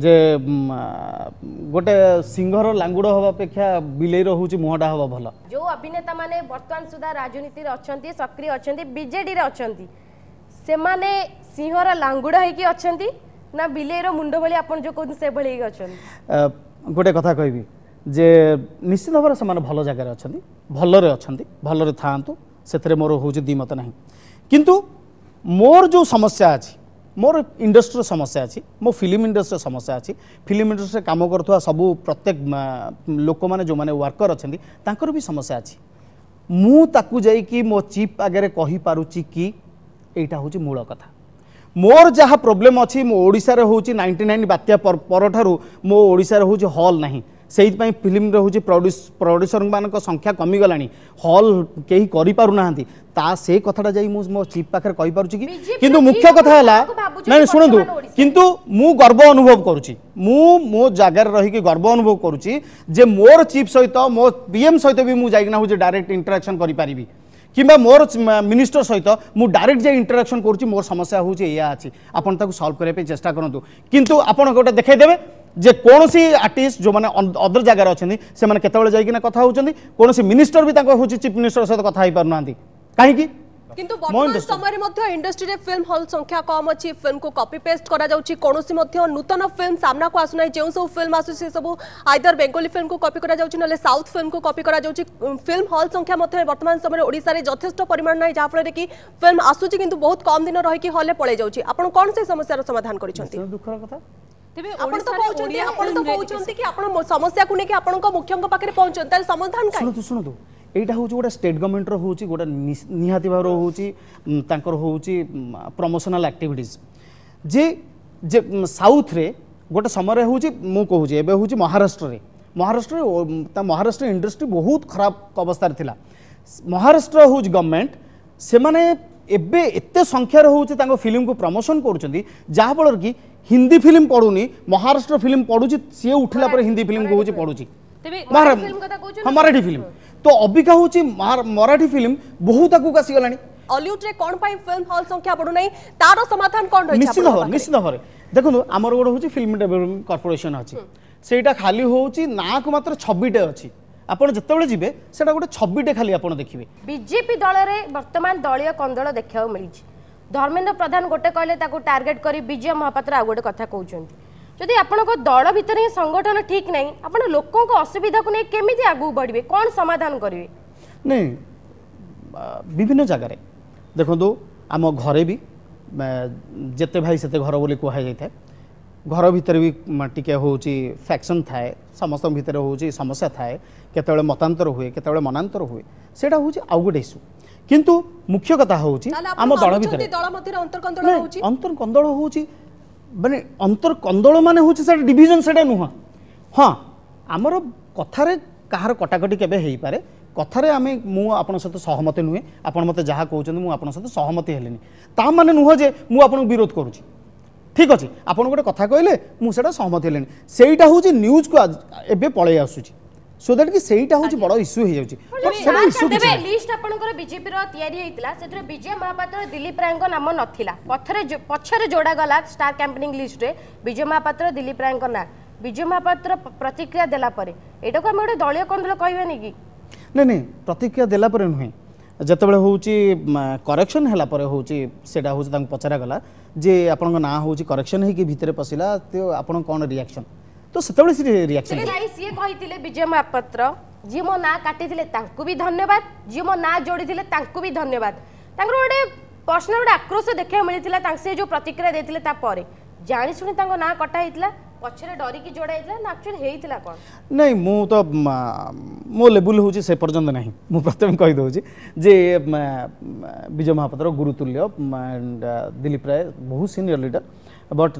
ଯେ ଗୋଟେ ସିଂହର ଲାଙ୍ଗୁଡ଼ ହେବା ଅପେକ୍ଷା ବିଲେଇର ହେଉଛି ମୁହଁଟା ହେବା ଭଲ ଯେଉଁ ଅଭିନେତାମାନେ ବର୍ତ୍ତମାନ ସୁଦ୍ଧା ରାଜନୀତିରେ ଅଛନ୍ତି ସକ୍ରିୟ ଅଛନ୍ତି ବିଜେଡ଼ିରେ ଅଛନ୍ତି ସେମାନେ ସିଂହର ଲାଙ୍ଗୁଡ଼ ହେଇକି ଅଛନ୍ତି ନା ବିଲେଇର ମୁଣ୍ଡ ଭଳି ଆପଣ ଯେଉଁ କହୁଛନ୍ତି ସେଭଳି ହେଇକି ଅଛନ୍ତି ଗୋଟେ କଥା କହିବି ଯେ ନିଶ୍ଚିତ ଭାବରେ ସେମାନେ ଭଲ ଜାଗାରେ ଅଛନ୍ତି ଭଲରେ ଅଛନ୍ତି ଭଲରେ ଥାଆନ୍ତୁ ସେଥିରେ ମୋର ହେଉଛି ଦୁଇ ମତ ନାହିଁ କିନ୍ତୁ ମୋର ଯେଉଁ ସମସ୍ୟା ଅଛି ମୋର ଇଣ୍ଡଷ୍ଟ୍ରିର ସମସ୍ୟା ଅଛି ମୋ ଫିଲ୍ମ ଇଣ୍ଡଷ୍ଟ୍ରିର ସମସ୍ୟା ଅଛି ଫିଲ୍ମ ଇଣ୍ଡଷ୍ଟ୍ରିରେ କାମ କରୁଥିବା ସବୁ ପ୍ରତ୍ୟେକ ଲୋକମାନେ ଯେଉଁମାନେ ୱାର୍କର ଅଛନ୍ତି ତାଙ୍କର ବି ସମସ୍ୟା ଅଛି ମୁଁ ତାକୁ ଯାଇକି ମୋ ଚିପ୍ ଆଗରେ କହିପାରୁଛି କି ଏଇଟା ହେଉଛି ମୂଳ କଥା ମୋର ଯାହା ପ୍ରୋବ୍ଲେମ୍ ଅଛି ମୋ ଓଡ଼ିଶାରେ ହେଉଛି ନାଇଣ୍ଟି ନାଇନ୍ ବାତ୍ୟା ପରଠାରୁ ମୋ ଓଡ଼ିଶାରେ ହେଉଛି ହଲ୍ ନାହିଁ ସେଇଥିପାଇଁ ଫିଲ୍ମ ରହୁଛି ପ୍ରଡ୍ୟୁସ୍ ପ୍ରଡ୍ୟୁସରମାନଙ୍କ ସଂଖ୍ୟା କମିଗଲାଣି ହଲ୍ କେହି କରିପାରୁନାହାନ୍ତି ତା ସେ କଥାଟା ଯାଇ ମୁଁ ମୋ ଚିଫ୍ ପାଖରେ କହିପାରୁଛି କି କିନ୍ତୁ ମୁଖ୍ୟ କଥା ହେଲା ନାଇଁ ଶୁଣନ୍ତୁ କିନ୍ତୁ ମୁଁ ଗର୍ବ ଅନୁଭବ କରୁଛି ମୁଁ ମୋ ଜାଗାରେ ରହିକି ଗର୍ବ ଅନୁଭବ କରୁଛି ଯେ ମୋର ଚିଫ୍ ସହିତ ମୋ ପିଏମ୍ ସହିତ ବି ମୁଁ ଯାଇକିନା ହେଉଛି ଡାଇରେକ୍ଟ ଇଣ୍ଟରାକ୍ସନ୍ କରିପାରିବି কিংবা মোর মিনিষ্টর সহিত মু ডাইরেক্ট যে ইন্টরাকশন করছি মোর সমস্যা হচ্ছে এয়া আছে আপনার তাকে সলভ করা চেষ্টা করতু কিন্তু আপনার গোটা দেখাই দেবে যে কোণী আর্টিস্ট যে অদর জায়গার অনেক সে কতবে যাই কথা হচ্ছেন কোণী মিনিষ্টর বি তাঁর হচ্ছে চিফ মিনিষ্টর সহ কথা হয়ে পু না কী কিন্তু বর্তমান সময়ে মধ্যে ইন্ডস্ট্রিরে ফিল্ম হল সংখ্যা কম অছি ফিল্ম কু কপি পেস্ট করা যাচ্ছে কোনসি মধ্যে নূতন ফিল্ম সামনা কু আসুনাই যে সব ফিল্ম আসু সে সব আইদার বেঙ্গলি ফিল্ম কু কপি করা যাচ্ছে নলে সাউথ ফিল্ম কু কপি করা যাচ্ছে ফিল্ম হল সংখ্যা মধ্যে বর্তমান সময়ে ওড়িশারে যথেষ্ট পরিমাণ নাই যা ফলে কি ফিল্ম আসুছি কিন্তু বহুত কম দিন রহিকি হলে পলে যাচ্ছে আপন কোন সে সমস্যার সমাধান করিছেন দুঃখর কথা ତେବେ ଆପଣ ତ କହୁଛନ୍ତି ଆପଣ ତ କହୁଛନ୍ତି କି ଆପଣ ସମସ୍ୟାକୁ ନେଇକି ଆପଣଙ୍କ ମୁଖ୍ୟଙ୍କ ପାଖରେ ପହଞ୍ଚନ୍ତି ତାହେଲେ ସମାଧାନ କାହିଁ ଶୁଣନ୍ତୁ ଶୁଣନ୍ତୁ ଏଇଟା ହେଉଛି ଗୋଟେ ଷ୍ଟେଟ୍ ଗଭର୍ଣ୍ଣମେଣ୍ଟର ହେଉଛି ଗୋଟେ ନିହାତି ଭାବରେ ହେଉଛି ତାଙ୍କର ହେଉଛି ପ୍ରମୋସନାଲ୍ ଆକ୍ଟିଭିଟିଜ୍ ଯେ ଯେ ସାଉଥରେ ଗୋଟେ ସମୟରେ ହେଉଛି ମୁଁ କହୁଛି ଏବେ ହେଉଛି ମହାରାଷ୍ଟ୍ରରେ ମହାରାଷ୍ଟ୍ରରେ ତା ମହାରାଷ୍ଟ୍ର ଇଣ୍ଡଷ୍ଟ୍ରି ବହୁତ ଖରାପ ଅବସ୍ଥାରେ ଥିଲା ମହାରାଷ୍ଟ୍ର ହେଉଛି ଗଭର୍ଣ୍ଣମେଣ୍ଟ ସେମାନେ ଏବେ ଏତେ ସଂଖ୍ୟାରେ ହେଉଛି ତାଙ୍କ ଫିଲ୍ମକୁ ପ୍ରମୋସନ୍ କରୁଛନ୍ତି ଯାହାଫଳରେ କି ହିନ୍ଦୀ ଫିଲ୍ମ ପଡ଼ୁନି ମହାରାଷ୍ଟ୍ର ଫିଲ୍ମ ପଡ଼ୁଛି ସିଏ ଉଠିଲା ପରେ ହିନ୍ଦୀ ଫିଲ୍ମକୁ ହେଉଛି ପଡ଼ୁଛି ହଁ ମରାଠୀ ଫିଲ୍ମ ତ ଅବିକା ହେଉଛି ମରାଠୀ ଫିଲ୍ମ ବହୁତ ଆଗକୁ ଆସିଗଲାଣି ଅଲିଉଡ୍ରେ କ'ଣ ପାଇଁ ଫିଲ୍ମ ହଲ୍ ସଂଖ୍ୟା ବଢ଼ୁନାହିଁ ତାର ସମାଧାନ କ'ଣ ରହିଛି ନିଶ୍ଚିତ ଭାବରେ ନିଶ୍ଚିତ ଭାବରେ ଦେଖନ୍ତୁ ଆମର ଗୋଟେ ହେଉଛି ଫିଲ୍ମ ଡେଭଲପମେଣ୍ଟ କର୍ପୋରେସନ୍ ଅଛି ସେଇଟା ଖାଲି ହେଉଛି ନାଁକୁ ମାତ୍ର ଛବିଟେ ଅଛି ଆପଣ ଯେତେବେଳେ ଯିବେ ସେଟା ଗୋଟେ ଛବିଟେ ଖାଲି ଆପଣ ଦେଖିବେ ବିଜେପି ଦଳରେ ବର୍ତ୍ତମାନ ଦଳୀୟ କନ୍ଦଳ ଦେଖିବାକୁ ମିଳିଛି ଧର୍ମେନ୍ଦ୍ର ପ୍ରଧାନ ଗୋଟେ କହିଲେ ତାକୁ ଟାର୍ଗେଟ୍ କରି ବିଜୟ ମହାପାତ୍ର ଆଉ ଗୋଟେ କଥା କହୁଛନ୍ତି ଯଦି ଆପଣଙ୍କ ଦଳ ଭିତରେ ହିଁ ସଂଗଠନ ଠିକ୍ ନାହିଁ ଆପଣ ଲୋକଙ୍କ ଅସୁବିଧାକୁ ନେଇ କେମିତି ଆଗକୁ ବଢ଼ିବେ କ'ଣ ସମାଧାନ କରିବେ ନାଇଁ ବିଭିନ୍ନ ଜାଗାରେ ଦେଖନ୍ତୁ ଆମ ଘରେ ବି ଯେତେ ଭାଇ ସେତେ ଘର ବୋଲି କୁହାଯାଇଥାଏ ঘর ভিতরে বি টিকে হচ্ছে ফ্যাকশন থাকে সমস্ত ভিতরে হচ্ছে সমস্যা থাকে কেতবে মতান্তর হুয়ে কেতবে মনান্তর হুয়ে সেটা হচ্ছে আউ গোটে ইস্যু কিন্তু মুখ্য কথা হচ্ছে আমার দল ভিতরে অন্তর্কন্দল হচ্ছে মানে অন্তর্কন্দল মানে হচ্ছে সেটা ডিভিজন সেটা নুহ হ্যাঁ আমার কথার কাহার কটাকটি কেবে হয়ে হয়েপরে কথারে আমি মু আপনার সাথে সহমতি নুহে আপনার মতো যা কৌন আপনার সহ সহমতি হলেনি তা মানে নুহ যে মু আপনার বিরোধ করুছি ঠিক ଅଛି ଆପଣ ଗୋଟେ କଥା କହିଲେ ମୁଁ সহমত ସହମତ সেইটা হচ্ছে নিউজ কু ଏବେ ପଳେଇ আসুচি সো দ্যাট কি সেইটা হচ্ছে বড় ইস্যু হয়ে যাচ্ছে সেটা ইস্যু তবে লিস্ট আপনকৰ বিজেপি ৰ তৈয়াৰী হৈতিলা সেতৰে বিজয় মহাপাত্ৰ দিলীপ ৰায়ଙ୍କ নাম নথিলা পথৰে পছৰে জোড়া গলা স্টার ক্যাম্পেইনিং লিস্ট ৰে বিজয় মহাপাত্ৰ দিলীপ ৰায়ଙ୍କ নাম বিজয় মহাপাত্ৰ প্ৰতিক্ৰিয়া দেলা পৰে এটাকো আমি গটে দলীয় কন্দল কহিবানি কি নাই নাই প্ৰতিক্ৰিয়া দেলা পৰে নহয় ଯେତେବେଳେ ହେଉଛି କରେକ୍ସନ୍ ହେଲା ପରେ ହେଉଛି ସେଇଟା ହେଉଛି ତାଙ୍କୁ ପଚରାଗଲା ଯେ ଆପଣଙ୍କ ନାଁ ହେଉଛି କରେକ୍ସନ୍ ହେଇକି ଭିତରେ ପଶିଲା ତ ଆପଣ କ'ଣ ରିଆକ୍ସନ୍ ତ ସେତେବେଳେ ସେ ରିଆକ୍ସନ୍ ଭାଇ ସିଏ କହିଥିଲେ ବିଜୟ ମହାପାତ୍ର ଯିଏ ମୋ ନାଁ କାଟିଥିଲେ ତାଙ୍କୁ ବି ଧନ୍ୟବାଦ ଯିଏ ମୋ ନାଁ ଯୋଡ଼ିଥିଲେ ତାଙ୍କୁ ବି ଧନ୍ୟବାଦ ତାଙ୍କର ଗୋଟେ ପର୍ସନାଲ୍ ଗୋଟେ ଆକ୍ରୋଶ ଦେଖିବାକୁ ମିଳିଥିଲା ତାଙ୍କ ସେ ଯେଉଁ ପ୍ରତିକ୍ରିୟା ଦେଇଥିଲେ ତାପରେ ଜାଣିଶୁଣି ତାଙ୍କ ନାଁ କଟା ହେଇଥିଲା ପଛରେ ଡରିକି ଯୋଡ଼ା ହେଇଥିଲା ନା ଆକ୍ଚୁଆଲି ହେଇଥିଲା କ'ଣ ନାଇଁ ମୁଁ ତ ମୋ ଲେବୁଲ୍ ହେଉଛି ସେ ପର୍ଯ୍ୟନ୍ତ ନାହିଁ ମୁଁ ପ୍ରଥମେ କହିଦେଉଛି ଯେ ବିଜୟ ମହାପାତ୍ର ଗୁରୁତୁଲ୍ୟ ଦିଲ୍ଲୀପ ରାୟ ବହୁତ ସିନିୟର ଲିଡର ବଟ୍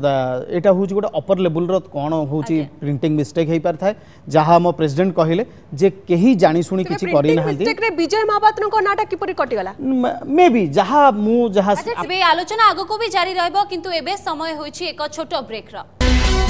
ଏଇଟା ହେଉଛି ଗୋଟେ ଅପର ଲେବୁଲ୍ର କ'ଣ ହେଉଛି ପ୍ରିଣ୍ଟିଂ ମିଷ୍ଟେକ୍ ହେଇପାରିଥାଏ ଯାହା ଆମ ପ୍ରେସିଡେଣ୍ଟ କହିଲେ ଯେ କେହି ଜାଣିଶୁଣି କିଛି କରିନାହାନ୍ତି ବିଜୟ ମହାପାତ୍ରଙ୍କ ନାଁଟା କିପରି କଟିଗଲା ମେ ବି ଯାହା ମୁଁ ଯାହା ଆଲୋଚନା ଆଗକୁ ବି ଜାରି ରହିବ କିନ୍ତୁ ଏବେ ସମୟ ହୋଇଛି ଏକ ଛୋଟ ବ୍ରେକ୍ର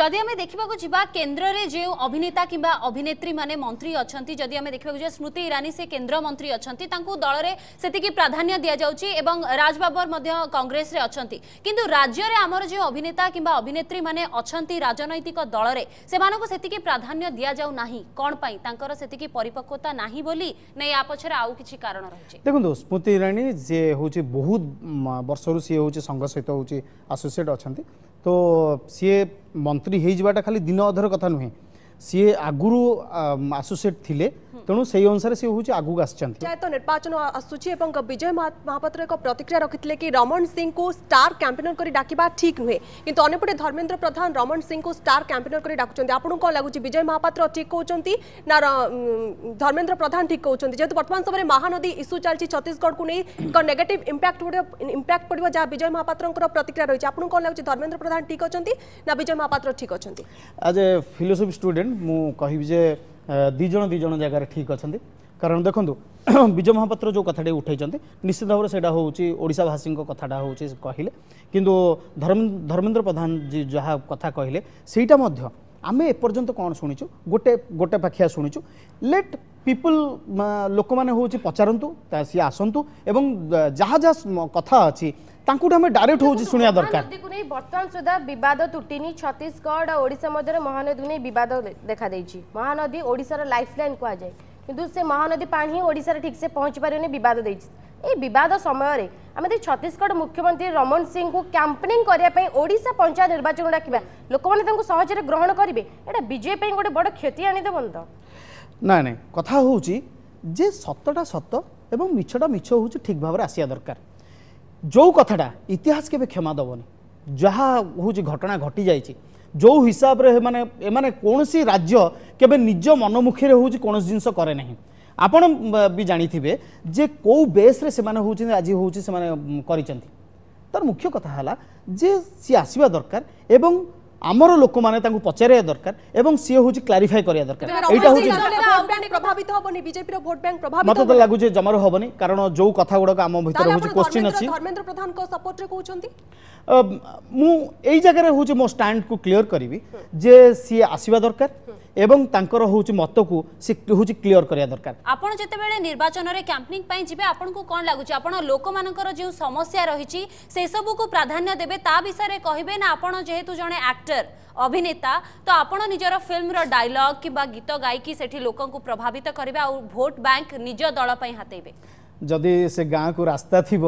যদি আমি দেখা যা কেন্দ্রের যে অভিনেতা কিংবা অভিনেত্রী মানে মন্ত্রী অনেক যদি আমি দেখা যা স্মৃতি ইরানি সে কেন্দ্রমন্ত্রী অনেক দলের সেটিকি প্রাধান্য দিয়া যাচ্ছে এবং রাজ বাবর কংগ্রেসে অনেক কিন্তু রাজ্যের আমার যে অভিনেতা কিংবা অভিনেত্রী মানে অনেক রাজনৈতিক দলের সে সেটিকি প্রাধান্য দিয়া যাও না কণ পাই তাঁর সেটিকি পরিপক্কতা না বলি না ইয়া পছরে আউ কিছু কারণ রয়েছে দেখুন স্মৃতি ইরানি যে হচ্ছে বহুত বর্ষর সি হচ্ছে সংঘ সহিত হচ্ছে আসোসিয়েট অনেক তো ସିଏ ମନ୍ତ୍ରୀ ହେଇଯିବାଟା ଖାଲି ଦିନ ଅଧର କଥା ନୁହେଁ सी आगु आसोसीएट थे तेणु से अनुसार सी हूँ आगू आयत तो निर्वाचन आसूम विजय महापात्र एक प्रतिक्रिया रखी थे कि रमण सिंह को स्टार कैंपेनर कर डाकवा ठीक नुहे कि अनेपटे धर्मेन्द्र प्रधान रमण सिंह को स्टार कैंपेनर कर डाकुंत आपको कौन लगुच विजय महापात्र ठीक कहते ना धर्मेन्द्र प्रधान ठीक कौन जेहतु बर्तमान समय महानदी इश्यू चलती छत्तीशगढ़ को नहीं एक नेगेट इंपैक्ट इंपैक्ट पड़ो जहाँ विजय महापात्र प्रतिक्रिया रही है आपको कौन लगुच धर्मेन्द्र प्रधान ठीक अच्छा विजय महापात्र ठीक अच्छा फिलोसफी स्टूडे ଫ୍ରେଣ୍ଡ ମୁଁ କହିବି ଯେ ଦୁଇ ଜଣ ଦୁଇ ଜଣ ଜାଗାରେ ଠିକ୍ ଅଛନ୍ତି କାରଣ ଦେଖନ୍ତୁ ବିଜୟ ମହାପାତ୍ର ଯେଉଁ କଥାଟି ଉଠାଇଛନ୍ତି ନିଶ୍ଚିତ ଭାବରେ ସେଇଟା ହେଉଛି ଓଡ଼ିଶାଭାଷୀଙ୍କ କଥାଟା ହେଉଛି କହିଲେ କିନ୍ତୁ ଧର୍ମେନ୍ଦ୍ର ପ୍ରଧାନ ଜୀ ଯାହା କଥା କହିଲେ ସେଇଟା ମଧ୍ୟ ଆମେ ଏପର୍ଯ୍ୟନ୍ତ କ'ଣ ଶୁଣିଛୁ ଗୋଟେ ଗୋଟେ ପାଖିଆ ଶୁଣିଛୁ ଲେଟ୍ ପିପୁଲ ଲୋକମାନେ ହେଉଛି ପଚାରନ୍ତୁ ସିଏ ଆସନ୍ତୁ ଏବଂ ଯାହା ଯାହା କଥା ଅଛି ତାଙ୍କଠୁ ଆମେ ଡାଇରେକ୍ଟ ହେଉଛି ଶୁଣିବା ଦରକାର ବର୍ତ୍ତମାନ ସୁଦ୍ଧା ବିବାଦ ତୁଟିନି ଛତିଶଗଡ଼ ଆଉ ଓଡ଼ିଶା ମଧ୍ୟରେ ମହାନଦୀକୁ ନେଇ ବିବାଦ ଦେଖାଦେଇଛି ମହାନଦୀ ଓଡ଼ିଶାର ଲାଇଫଲାଇନ୍ କୁହାଯାଏ କିନ୍ତୁ ସେ ମହାନଦୀ ପାଣି ହିଁ ଓଡ଼ିଶାରେ ଠିକ୍ସେ ପହଞ୍ଚି ପାରିବନି ବିବାଦ ଦେଇଛି এই বিবাদ সময়ের আমি যদি ছত্তিশগড় মুখ্যমন্ত্রী রমন সিং ক্যাম্পেনিং করা ওড়শা পঞ্চায়েত নির্বাচন ডাকা লোক মানে তাকে সহজে গ্রহণ করবে এটা বিজেপি গোটে বড় ক্ষতি আনিদেব তো না না কথা হচ্ছে যে সতটা সত এবং মিছটা মিছ হচ্ছে ঠিক ভাবে আসা দরকার ଯେଉଁ କଥାଟା ଇତିହାସ କେବେ କ୍ଷମା ଦେବନି ଯାହା ହେଉଛି ଘଟଣା ଘଟିଯାଇଛି ଯେଉଁ ହିସାବରେ ମାନେ ଏମାନେ କୌଣସି ରାଜ୍ୟ କେବେ ନିଜ ମନମୁଖୀରେ ହେଉଛି କୌଣସି ଜିନିଷ କରେ ନାହିଁ ଆପଣ ବି ଜାଣିଥିବେ ଯେ କେଉଁ ବେସ୍ରେ ସେମାନେ ହେଉଛନ୍ତି ଆଜି ହେଉଛି ସେମାନେ କରିଛନ୍ତି ତାର ମୁଖ୍ୟ କଥା ହେଲା ଯେ ସିଏ ଆସିବା ଦରକାର ଏବଂ আমার লোক মানে তাকে পচারা দরকার এবং সি হচ্ছে ক্লারিফাই করা দরকার এইটা হচ্ছে মত লাগুছে জমার হবনি কারণ যে কথা গুড়া আমার ভিতরে হচ্ছে কোশ্চিন আছে ধর্মেন্দ্র প্রধান সপোর্টরে কোচন্তি মু এই জায়গায় হচ্ছে মো স্ট্যান্ড কু ক্লিয়ার করিবি যে সি আসবা দরকার এবং তাঙ্কর হচ্ছে মতকু সে হচ্ছে ক্লিয়র করা দরকার আপনার যেতবে নির্বাচনের ক্যাম্পেনিং যাবে আপনার কম লাগুচি আপনার লোক যে সমস্যা রয়েছে সেসবুকু প্রাধান্য দেবে তা বিষয়ে কহবে না আপনার যেহেতু জনে আক্টর অভিনেতা তো আপনার নিজের ফিল্মর ডায়লগ কিংবা গীত গাইকি সেটি লোক প্রভাবিত করবে আউ ভোট ব্যাঙ্ক নিজ দল হাতেবে যদি সে গাঁকু রাস্তা থিব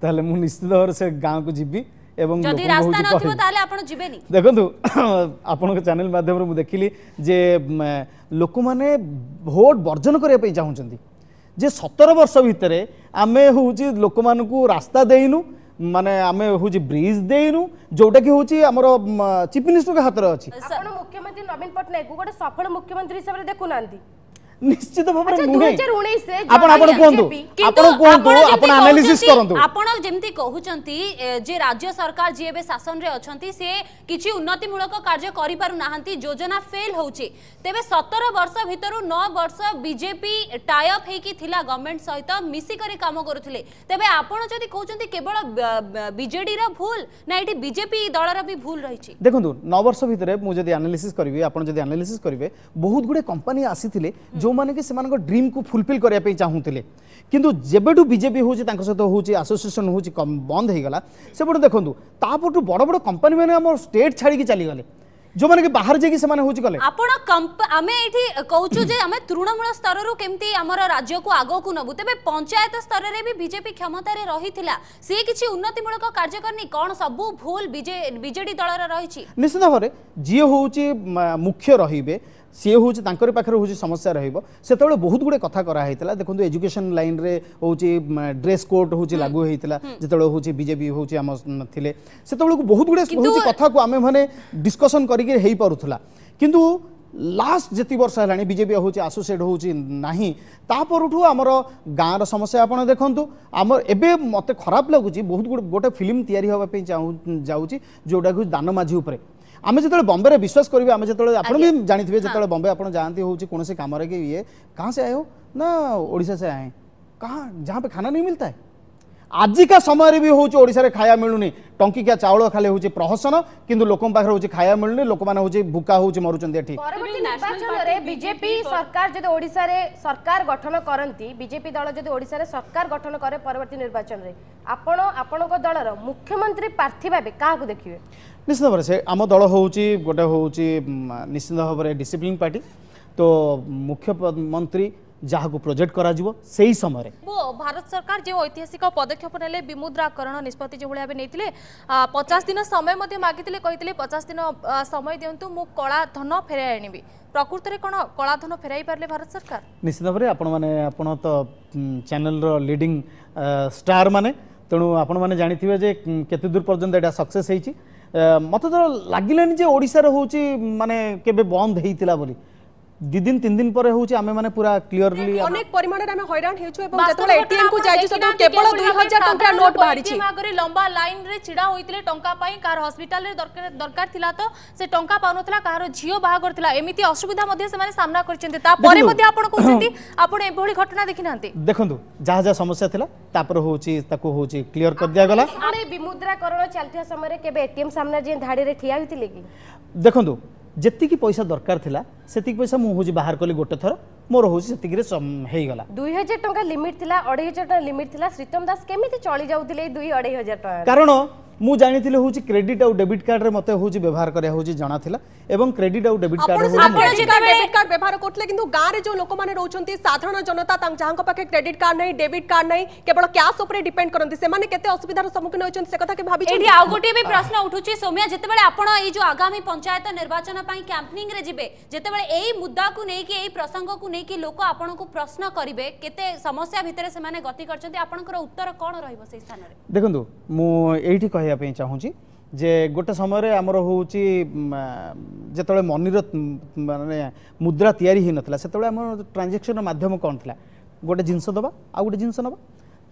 তাহলে মু নিশ্চিত ভাবে সে গাঁকু যাবি एवं मध्यम देख ली जे लोक मैंने भोट बर्जन करने चाहते जे सतर वर्ष भितर आम हूँ लोक मान रास्ता देनु माने आम हूँ ब्रिज देनु जोटा कि हूँ आम चिफ मिनिस्टर हाथ में अच्छी मुख्यमंत्री नवीन पट्टनायक गोटे सफल मुख्यमंत्री हिसाब से देखुना ନିଶ୍ଚିତ ଭାବରେ ନୁହେଁ ଆପଣ ଆପଣ କୁହନ୍ତୁ ଆପଣ କୁହନ୍ତୁ ଆପଣ ଆନାଲିସିସ୍ କରନ୍ତୁ ଆପଣ ଯେମିତି କହୁଛନ୍ତି ଯେ ରାଜ୍ୟ ସରକାର ଯିଏ ଏବେ ଶାସନରେ ଅଛନ୍ତି ସେ କିଛି ଉନ୍ନତିମୂଳକ କାର୍ଯ୍ୟ କରିପାରୁନାହାନ୍ତି ଯୋଜନା ଫେଲ୍ ହେଉଛି ତେବେ ସତର ବର୍ଷ ଭିତରୁ ନଅ ବର୍ଷ ବିଜେପି ଟାଇଅପ୍ ହେଇକି ଥିଲା ଗଭର୍ଣ୍ଣମେଣ୍ଟ ସହିତ ମିଶିକରି କାମ କରୁଥିଲେ ତେବେ ଆପଣ ଯଦି କହୁଛନ୍ତି କେବଳ ବିଜେଡିର ଭୁଲ ନା ଏଠି ବିଜେପି ଦଳର ବି ଭୁଲ ରହିଛି ଦେଖନ୍ତୁ ନଅ ବର୍ଷ ଭିତରେ ମୁଁ ଯଦି ଆନାଲିସିସ୍ କରିବି ଆପଣ ଯଦି ଆନାଲିସିସ୍ କରିବେ ବହୁତ ଗୁଡ଼ିଏ କମ୍ପାନୀ ଆସିଥିଲେ ଯେଉଁ ଯେଉଁମାନେ କି ସେମାନଙ୍କ ଡ୍ରିମ୍କୁ ଫୁଲଫିଲ୍ କରିବା ପାଇଁ ଚାହୁଁଥିଲେ କିନ୍ତୁ ଯେବେଠୁ ବିଜେପି ହେଉଛି ତାଙ୍କ ସହିତ ହେଉଛି ଆସୋସିଏସନ୍ ହେଉଛି ବନ୍ଦ ହେଇଗଲା ସେପଟୁ ଦେଖନ୍ତୁ ତାପଟୁ ବଡ଼ ବଡ଼ କମ୍ପାନୀମାନେ ଆମ ଷ୍ଟେଟ୍ ଛାଡ଼ିକି ଚାଲିଗଲେ ଯେଉଁମାନେ କି ବାହାରେ ଯାଇକି ସେମାନେ ହେଉଛି କଲେ ଆପଣ ଆମେ ଏଇଠି କହୁଛୁ ଯେ ଆମେ ତୃଣମୂଳ ସ୍ତରରୁ କେମିତି ଆମର ରାଜ୍ୟକୁ ଆଗକୁ ନେବୁ ତେବେ ପଞ୍ଚାୟତ ସ୍ତରରେ ବି ବିଜେପି କ୍ଷମତାରେ ରହିଥିଲା ସେ କିଛି ଉନ୍ନତିମୂଳକ କାର୍ଯ୍ୟ କରିନି କ'ଣ ସବୁ ଭୁଲ ବିଜେଡି ଦଳର ରହିଛି ନିଶ୍ଚିତ ଭାବରେ ଯିଏ ହେଉଛି ମୁଖ୍ୟ ରହିବେ ସିଏ ହେଉଛି ତାଙ୍କରି ପାଖରେ ହେଉଛି ସମସ୍ୟା ରହିବ ସେତେବେଳେ ବହୁତ ଗୁଡ଼ିଏ କଥା କରାହେଇଥିଲା ଦେଖନ୍ତୁ ଏଜୁକେସନ୍ ଲାଇନ୍ରେ ହେଉଛି ଡ୍ରେସ୍ କୋଡ୍ ହେଉଛି ଲାଗୁ ହେଇଥିଲା ଯେତେବେଳେ ହେଉଛି ବିଜେପି ହେଉଛି ଆମ ଥିଲେ ସେତେବେଳକୁ ବହୁତ ଗୁଡ଼ିଏ ହେଉଛି କଥାକୁ ଆମେମାନେ ଡିସ୍କସନ୍ କରିକି ହେଇପାରୁଥିଲା କିନ୍ତୁ ଲାଷ୍ଟ ଯେତିକି ବର୍ଷ ହେଲାଣି ବିଜେପି ହେଉଛି ଆସୋସିଏଟ୍ ହେଉଛି ନାହିଁ ତା ପରଠୁ ଆମର ଗାଁର ସମସ୍ୟା ଆପଣ ଦେଖନ୍ତୁ ଆମର ଏବେ ମୋତେ ଖରାପ ଲାଗୁଛି ବହୁତ ଗୋଟେ ଫିଲ୍ମ ତିଆରି ହେବା ପାଇଁ ଯାଉଛି ଯେଉଁଟାକି ଦାନ ମାଝି ଉପରେ আমি যেতবে बॉम्बे रे विश्वास करबे আমি যেতবে আপন বি জানিথিবে যেতবে बॉम्बे আপন জানতি হউচি কোনসি কাম रे के ये कहां से आए हो ना ओडिसा से आए कहां जहां पे खाना नहीं मिलता है আজিকা সময়ের বি হচ্ছে ওড়শার খাওয়া মিলুনি টঙ্কিকা চাউল খালি হচ্ছে প্রহসন কিন্তু লোক পাখে হচ্ছে খাওয়া মিলুনি লোক মানে হচ্ছে ভুকা হচ্ছে মরুচন্দ এটি বিজেপি সরকার যদি ওড়শার সরকার গঠন করতে বিজেপি দল যদি ওড়শার সরকার গঠন করে পরবর্তী নির্বাচনের আপন আপনার দলর মুখ্যমন্ত্রী প্রার্থী ভাবে কাহকু দেখবে নিশ্চিত ভাবে সে আম দল হচ্ছে গোটে হচ্ছে নিশ্চিত ভাবে ডিসিপ্লিন পার্টি তো মুখ্যমন্ত্রী ଯାହାକୁ ପ୍ରୋଜେକ୍ଟ କରାଯିବ ସେହି ସମୟରେ ଭାରତ ସରକାର ଯେଉଁ ଐତିହାସିକ ପଦକ୍ଷେପ ନେଲେ ବିମୁଦ୍ରାକରଣ ନିଷ୍ପତ୍ତି ଯେଉଁଭଳି ଭାବେ ନେଇଥିଲେ ପଚାଶ ଦିନ ସମୟ ମଧ୍ୟ ମାଗିଥିଲେ କହିଥିଲେ ପଚାଶ ଦିନ ସମୟ ଦିଅନ୍ତୁ ମୁଁ କଳାଧନ ଫେରାଇ ଆଣିବି ପ୍ରକୃତରେ କ'ଣ କଳାଧନ ଫେରାଇ ପାରିଲେ ଭାରତ ସରକାର ନିଶ୍ଚିତ ଭାବରେ ଆପଣମାନେ ଆପଣ ତ ଚ୍ୟାନେଲର ଲିଡ଼ିଂ ଷ୍ଟାର୍ ମାନେ ତେଣୁ ଆପଣମାନେ ଜାଣିଥିବେ ଯେ କେତେ ଦୂର ପର୍ଯ୍ୟନ୍ତ ଏଇଟା ସକ୍ସେସ୍ ହେଇଛି ମୋତେ ତ ଲାଗିଲାନି ଯେ ଓଡ଼ିଶାରେ ହେଉଛି ମାନେ କେବେ ବନ୍ଦ ହେଇଥିଲା ବୋଲି ଦି ଦିନ ତିନି ଦିନ ପରେ ହଉଛି ଆମେ ମାନେ ପୁରା କ୍ଲିୟରଲି ଅନେକ ପରିମାଣରେ ଆମେ ହଇରାଣ ହେଉଛୁ ଏବଂ ଯେତେବେଳେ ଏଟିଏମ୍ କୁ ଯାଇଛୁ ସେତେବେଳେ କେବଳ 2000 ଟଙ୍କା ନୋଟ ବାହାରିଛି ଆଗରେ ଲମ୍ବା ଲାଇନ୍ ରେ ଛିଡ଼ା ହୋଇଥିଲେ ଟଙ୍କା ପାଇଁ କାହାର ହସ୍ପିଟାଲ ରେ ଦରକାର ଥିଲା ତ ସେ ଟଙ୍କା ପାଉନଥିଲା କାହାର ଝିଅ ବାହାଘର ଥିଲା ଏମିତି ଅସୁବିଧା ମଧ୍ୟ ସେମାନେ ସାମ୍ନା କରିଛନ୍ତି ତାପରେ ମଧ୍ୟ ଆପଣ କହୁଛନ୍ତି ଆପଣ ଏଭଳି ଘଟଣା ଦେଖି ନାହାନ୍ତି ଦେଖନ୍ତୁ ଯାହା ଯାହା ସମସ୍ୟା ଥିଲା ତାପରେ ହଉଛି ତାକୁ ହଉଛି କ୍ଲିୟର କରି ଦିଆଗଲା ବିମୁଦ୍ରାକରଣ ଚାଲିଥିବା ସମୟରେ କେବେ ଏଟିଏମ୍ ସାମ୍ନାରେ ଯିଏ ଧାଡ଼ିରେ ଠିଆ ହୋଇଥିଲେ କି ଦେଖନ୍ତୁ ଯେତିକି ପଇସା ଦରକାର ଥିଲା ସେତିକି ପଇସା ମୁଁ ହେଉଛି ବାହାର କଲି ଗୋଟେ ଥର ମୋର ହେଉଛି ସେତିକିରେ ହେଇଗଲା ଦୁଇ ହଜାର ଟଙ୍କା ଲିମିଟ୍ ଥିଲା ଅଢ଼େଇ ହଜାର ଟଙ୍କା ଲିମିଟ୍ ଥିଲା ଶ୍ରୀତମ ଦାସ କେମିତି ଚଳି ଯାଉଥିଲେ ଦୁଇ ଅଢ଼େଇ ହଜାର ଟଙ୍କା କାରଣ ମୁଁ ଜାଣିଥିଲି ହେଉଛି କ୍ରେଡିଟ୍ ଆଉ ଡେବିଟ୍ କାର୍ଡରେ ମୋତେ ହେଉଛି ବ୍ୟବହାର କରିବା ହେଉଛି ଜଣାଥିଲା ଏବଂ କ୍ରେଡିଟ୍ ଆଉ ଡେବିଟ୍ କାର୍ଡ ଡେବିଟ୍ କାର୍ଡ ବ୍ୟବହାର କରୁଥିଲେ କିନ୍ତୁ ଗାଁରେ ଯେଉଁ ଲୋକମାନେ ରହୁଛନ୍ତି ସାଧାରଣ ଜନତା ତାଙ୍କ ଯାହାଙ୍କ ପାଖେ କ୍ରେଡିଟ୍ କାର୍ଡ ନାହିଁ ଡେବିଟ୍ କାର୍ଡ ନାହିଁ କେବଳ କ୍ୟାସ୍ ଉପରେ ଡିପେଣ୍ଡ କରନ୍ତି ସେମାନେ କେତେ ଅସୁବିଧାର ସମ୍ମୁଖୀନ ହେଉଛନ୍ତି ସେ କଥା କି ଭାବିଛନ୍ତି ଆଉ ଗୋଟିଏ ବି ପ୍ରଶ୍ନ ଉଠୁଛି ସୌମ୍ୟା ଯେତେବେଳେ ଆପଣ ଏଇ ଯେଉଁ ଆଗାମୀ ପଞ୍ଚାୟତ ନିର୍ବାଚନ ପାଇଁ କ୍ୟାମ୍ପେନିଂରେ ଯିବେ ଯେତେବେଳେ ଏଇ ମୁଦ୍ଦାକୁ ନେଇକି ଏଇ ପ୍ରସଙ୍ଗକୁ ନେଇକି ଲୋକ ଆପଣଙ୍କୁ ପ୍ରଶ୍ନ କରିବେ କେତେ ସମସ୍ୟା ଭିତରେ ସେମାନେ ଗତି କରିଛନ୍ତି ଆପଣଙ୍କର ଉତ୍ତର କ'ଣ ରହିବ ସେଇ ସ୍ଥାନରେ ଦେଖନ୍ତୁ ମୁଁ ଏଇଠି କହିବା କରିବା ଚାହୁଁଛି ଯେ ଗୋଟେ ସମୟରେ ଆମର ହେଉଛି ଯେତେବେଳେ ମନିର ମାନେ ମୁଦ୍ରା ତିଆରି ହୋଇନଥିଲା ସେତେବେଳେ ଆମର ଟ୍ରାଞ୍ଜାକ୍ସନ୍ର ମାଧ୍ୟମ କ'ଣ ଥିଲା ଗୋଟେ ଜିନିଷ ଦେବା ଆଉ ଗୋଟେ ଜିନିଷ ନେବା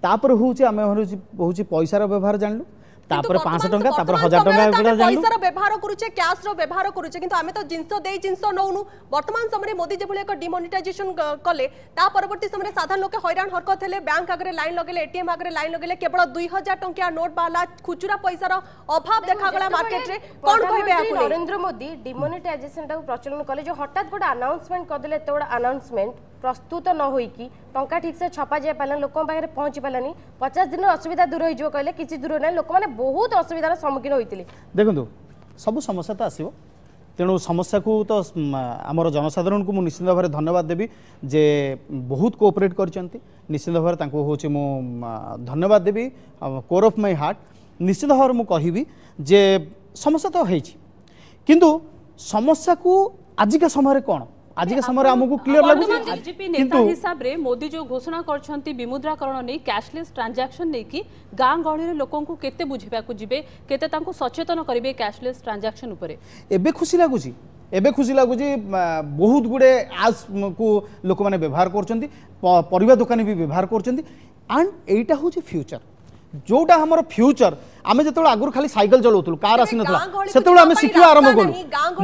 ତାପରେ ହେଉଛି ଆମେ ହେଉଛି ହେଉଛି ପଇସାର ବ୍ୟବହାର ଜାଣିଲୁ তারপরে 500 টাকা তারপরে 1000 টাকা এগুলা জানো পয়সার ব্যবহার করুছে ক্যাশ র ব্যবহার করুছে কিন্তু আমি তো জিনিস দেই জিনিস নউনু বর্তমান সময়ে মোদি যেভাবে এক ডিমনিটাইজেশন কলে তা পরবর্তী সময়ে সাধারণ লোকে হইরাণ হরকত হলে ব্যাংক আগরে লাইন লগেলে এটিএম আগরে লাইন লগেলে কেবল 2000 টঙ্কিয়া নোট বাহালা খুচুরা পয়সার অভাব দেখা গলা মার্কেট রে কোন কইবে আপনি নরেন্দ্র মোদি ডিমনিটাইজেশন টাকু প্রচলন কলে যে হঠাৎ গোটা আনাউন্সমেন্ট কদেলে এত বড় আনাউন্সমেন্ট প্রস্তুত ন হইকি টঙ্কা ঠিকসে ছপা যাই পারে লোক পাখে পৌঁছি পালানি পচাশ দিন অসুবিধা দূর হয়ে যাব কে কিছু দূর না লোক মানে বহুত অসুবিধার সম্মুখীন হয়েছিল দেখুন সবু সমস্যা তো আসব তেণু সমস্যাকে তো আমার জনসাধারণ মু নিশ্চিত ভাবে ধন্যবাদ দেবি যে বহুত কোঅপরেট করছেন নিশ্চিত ভাবে তাঁকু হচ্ছে মু ধন্যবাদ দেবি কোর অফ মাই হার্ট নিশ্চিত ভাবে মু কহিবি যে সমস্যা তো হয়েছি কিন্তু সমস্যাকে আজিকা সময়ের কোণ আজিকা সময় আমাকে ক্লিয়ার লাগুছে বিজেপি নেতা হিসাবে মোদি যে ঘোষণা করছেন বিমুদ্রাকরণ নেই ক্যাশলেস ট্রানজাকশন নেই গাঁ গহলির লোককে কেতে বুঝবাকে যাবে কেতে তাঁকু সচেতন করবে ক্যাশলেস ট্রানজাকশন উপরে এবে খুশি লাগুছি এবে খুশি লাগুছি বহুত গুড়ে আজকু লোক মানে ব্যবহার করছেন পরিবা দোকানী বি ব্যবহার করছেন আন্ড এইটা হচ্ছে ফ্যুচর যেটা আমার ফ্যুচর आम जो आगुरी खाली सैकल चलाउल कार आस ना से आरम्भ कल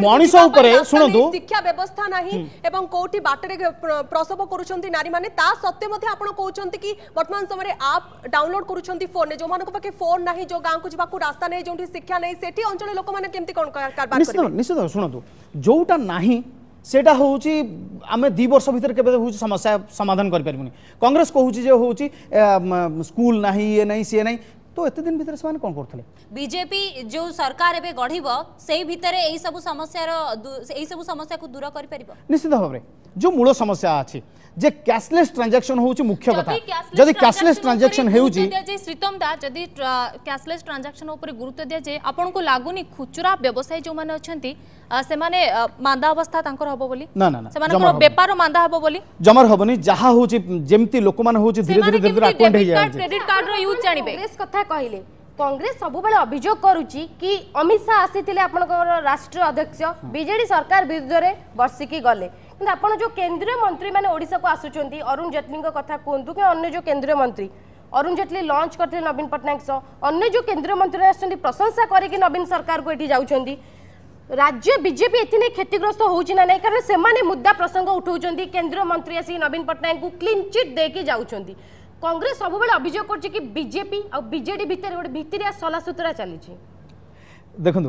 मनिषे शुणु शिक्षा व्यवस्था ना कौटी बाटे प्रसव कर नारी मैंने सत्वे कहते कि बर्तमान समय आप डाउनलोड कर फोन जो मे फोन ना जो गांव को रास्ता ना जो शिक्षा नहीं अंचल लोक मैंने कौन निश्चित शुणु जोटा ना सेटा हूँ आम दु बर्ष भितर के समस्या समाधान करें कंग्रेस कहूँ जो हूँ स्कूल ना ये ना सी ना তো এত দিন ভিতরে সে কম করলে বিজেপি যে সরকার এবে গড়ব সেই ভিতরে এই সব সমস্যার এই সব সমস্যা দূর করে পাব নিশ্চিত ভাবে যে মূল সমস্যা আছে जे कैशलेस ट्रांजैक्शन होउछ मुख्य कथा जदि कैशलेस ट्रांजैक्शन होउछ जे श्रीतम दा जदि कैशलेस ट्रांजैक्शन ऊपर गुरुत्व दिया जे आपन को लागुनी खुचुरा व्यवसाय जो माने अछंती से माने मांदा अवस्था तांकर हबो बोली ना ना से माने व्यापार मांदा हबो बोली जमर हबनी जहा होउछ जेमती लोक माने होउछ धीरे धीरे धीरे धीरे अकाउंट हे जाय क्रेडिट कार्ड रो यूज जानिबे रेस कथा कहिले कांग्रेस सब अभोग कर अमित शाह आसी आप राष्ट्रीय अध्यक्ष विजेड हाँ। सरकार विरुद्ध बर्षिकी गले जो केन्द्रीय मंत्री मैंने को आसुच्च अरुण जेटली कथा कहतु कि अन्य जो केन्द्रीय मंत्री अरुण जेटली लंच करते नवीन पट्टनायक अन्य जो केन्द्रीय मंत्री आसंसा करके नवीन सरकार को ये जा राज्य बीजेपी एति क्षतिग्रस्त हो ना नहीं कारण से मुद्दा प्रसंग उठाऊँ केन्द्र मंत्री आसिक नवीन पट्टनायक को क्लीन चिट देखी जा कांग्रेस सब अभोग कर बीजेपी आजे भितर गोटे भितरिया सलासुतरा चली देखो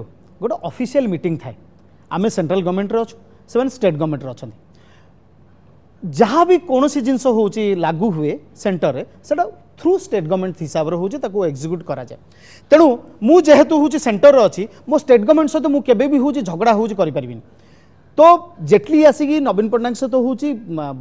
गोटे अफिसील मीट थाए आम सेट्राल गवर्नमेंट अच्छा ସେମାନେ ଷ୍ଟେଟ୍ ଗଭର୍ଣ୍ଣମେଣ୍ଟରେ ଅଛନ୍ତି ଯାହା ବି କୌଣସି ଜିନିଷ ହେଉଛି ଲାଗୁ ହୁଏ ସେଣ୍ଟରରେ ସେଇଟା থ্রু স্টেট গভর্নমেন্ট হিসাবে হচ্ছে তাকে এক্সিক্যুট করা যায় তেমন মু যেহেতু হচ্ছে সেটর অছি মো স্টেট গভর্নমেন্ট সহ মু কেবে বি হচ্ছে ঝগড়া হচ্ছে করে পারি তো জেটলি আসিকি নবীন পট্টনাক সহ হচ্ছে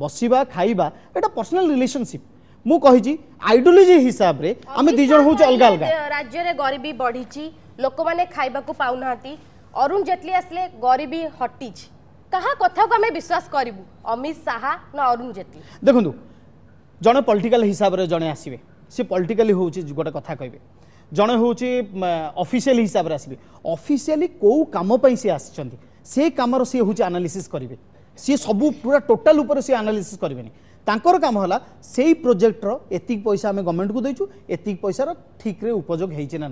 বসবা খাইবা এটা পর্সনাল রিলেশনশিপ মু কহিছি আইডিওলোজি হিসাবে আমি দুইজন হচ্ছে অলগা অলগা রাজ্যের গরিবি বড়িছি লোক মানে খাইবাকু পাউনাহাতি অরুণ জেটলি আসলে গরিবি হটিছি কাহা কথা আমি বিশ্বাস করবু অমিত শাহা না অরুণ জেটলি দেখুন জন পলিটিকাল হিসাবে জনে আসবে সে পলিটিকালি হচ্ছে গোটে কথা কবে জন হচ্ছে অফিসিয়ালি হিসাবে আসবে অফিসিয়ালি কেউ কাম সে আসছেন সে কামর সে হচ্ছে আনালিসিস করবে সি সবু পুরা টোটাল উপরে সি আনালিসিস করবে তাঁর ତାଙ୍କର କାମ ହେଲା ସେଇ ପ୍ରୋଜେକ୍ଟର ଏତିକି ପଇସା ଆମେ দিয়েছু এত পয়সার ঠিকরে উপযোগ হয়েছে না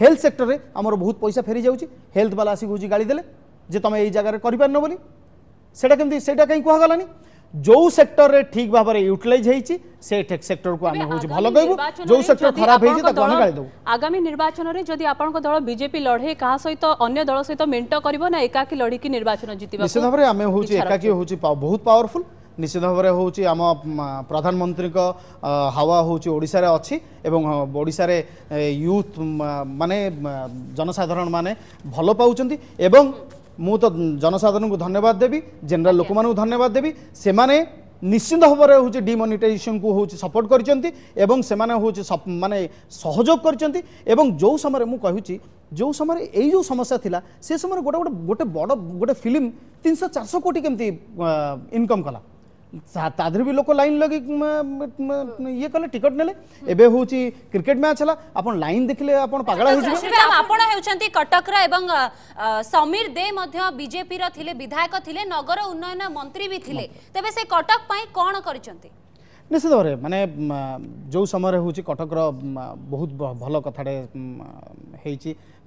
হেলথ সেক্টরে আমার ସେକ୍ଟରରେ পয়সা ফেরি যাচ্ছে হেলথ বালা আসি হচ্ছে গাড়ি দেলে যে তুমি এই জায়গায় করিপারন বলি সেটা কেমতি সেটা কাই কুহগলানি ଯେଉଁ ସେକ୍ଟରରେ ଠିକ୍ ଭାବରେ ୟୁଟିଲାଇଜ୍ ହେଇଛି ସେ ସେକ୍ଟରକୁ ଆମେ ହେଉଛି ଭଲ କହିବୁ ଯେଉଁ ସେକ୍ଟର ଖରାପ ହେଇଛି ତାକୁ ଆମେ ଗାଳି ଦେବୁ ଆଗାମୀ ନିର୍ବାଚନରେ ଯଦି ଆପଣଙ୍କ ଦଳ ବିଜେପି ଲଢ଼େଇ କାହା ସହିତ ଅନ୍ୟ ଦଳ ସହିତ ମେଣ୍ଟ କରିବ ନା ଏକାକି ଲଢ଼ିକି ନିର୍ବାଚନ ଜିତିବା ନିଶ୍ଚିତ ଭାବରେ ଆମେ ହେଉଛି ଏକାକି ହେଉଛି ବହୁତ ପାୱାରଫୁଲ୍ ନିଶ୍ଚିତ ଭାବରେ ହେଉଛି ଆମ ପ୍ରଧାନମନ୍ତ୍ରୀଙ୍କ ହାୱା ହେଉଛି ଓଡ଼ିଶାରେ ଅଛି ଏବଂ ଓଡ଼ିଶାରେ ୟୁଥ୍ ମାନେ ଜନସାଧାରଣ ମାନେ ଭଲ ପାଉଛନ୍ତି ଏବଂ ମୁଁ ତ ଜନସାଧାରଣଙ୍କୁ ଧନ୍ୟବାଦ ଦେବି ଜେନେରାଲ ଲୋକମାନଙ୍କୁ ଧନ୍ୟବାଦ ଦେବି ସେମାନେ ନିଶ୍ଚିନ୍ତ ଭାବରେ ହେଉଛି ଡିମନିଟାଇଜେସନକୁ ହେଉଛି ସପୋର୍ଟ କରିଛନ୍ତି ଏବଂ ସେମାନେ ହେଉଛି ମାନେ ସହଯୋଗ କରିଛନ୍ତି ଏବଂ ଯେଉଁ ସମୟରେ ମୁଁ କହୁଛି ଯେଉଁ ସମୟରେ ଏଇ ଯେଉଁ ସମସ୍ୟା ଥିଲା ସେ ସମୟରେ ଗୋଟେ ଗୋଟେ ଗୋଟେ ବଡ଼ ଗୋଟେ ଫିଲ୍ମ ତିନିଶହ ଚାରିଶହ କୋଟି କେମିତି ଇନକମ୍ କଲା तादरी भी लोको लाइन लगे ये कले टिकट नेले एबे होची क्रिकेट मैच हला आपण लाइन देखले आपण पागला होजी आपण हेउचंती कटकरा एवं समीर दे मध्य बीजेपी रा थिले विधायक थिले नगर उन्नयन मंत्री भी थिले तबे से कटक करचंती निश्चित भएर मे जो समय हौ चाहिँ कटकर बहुत भयो कथा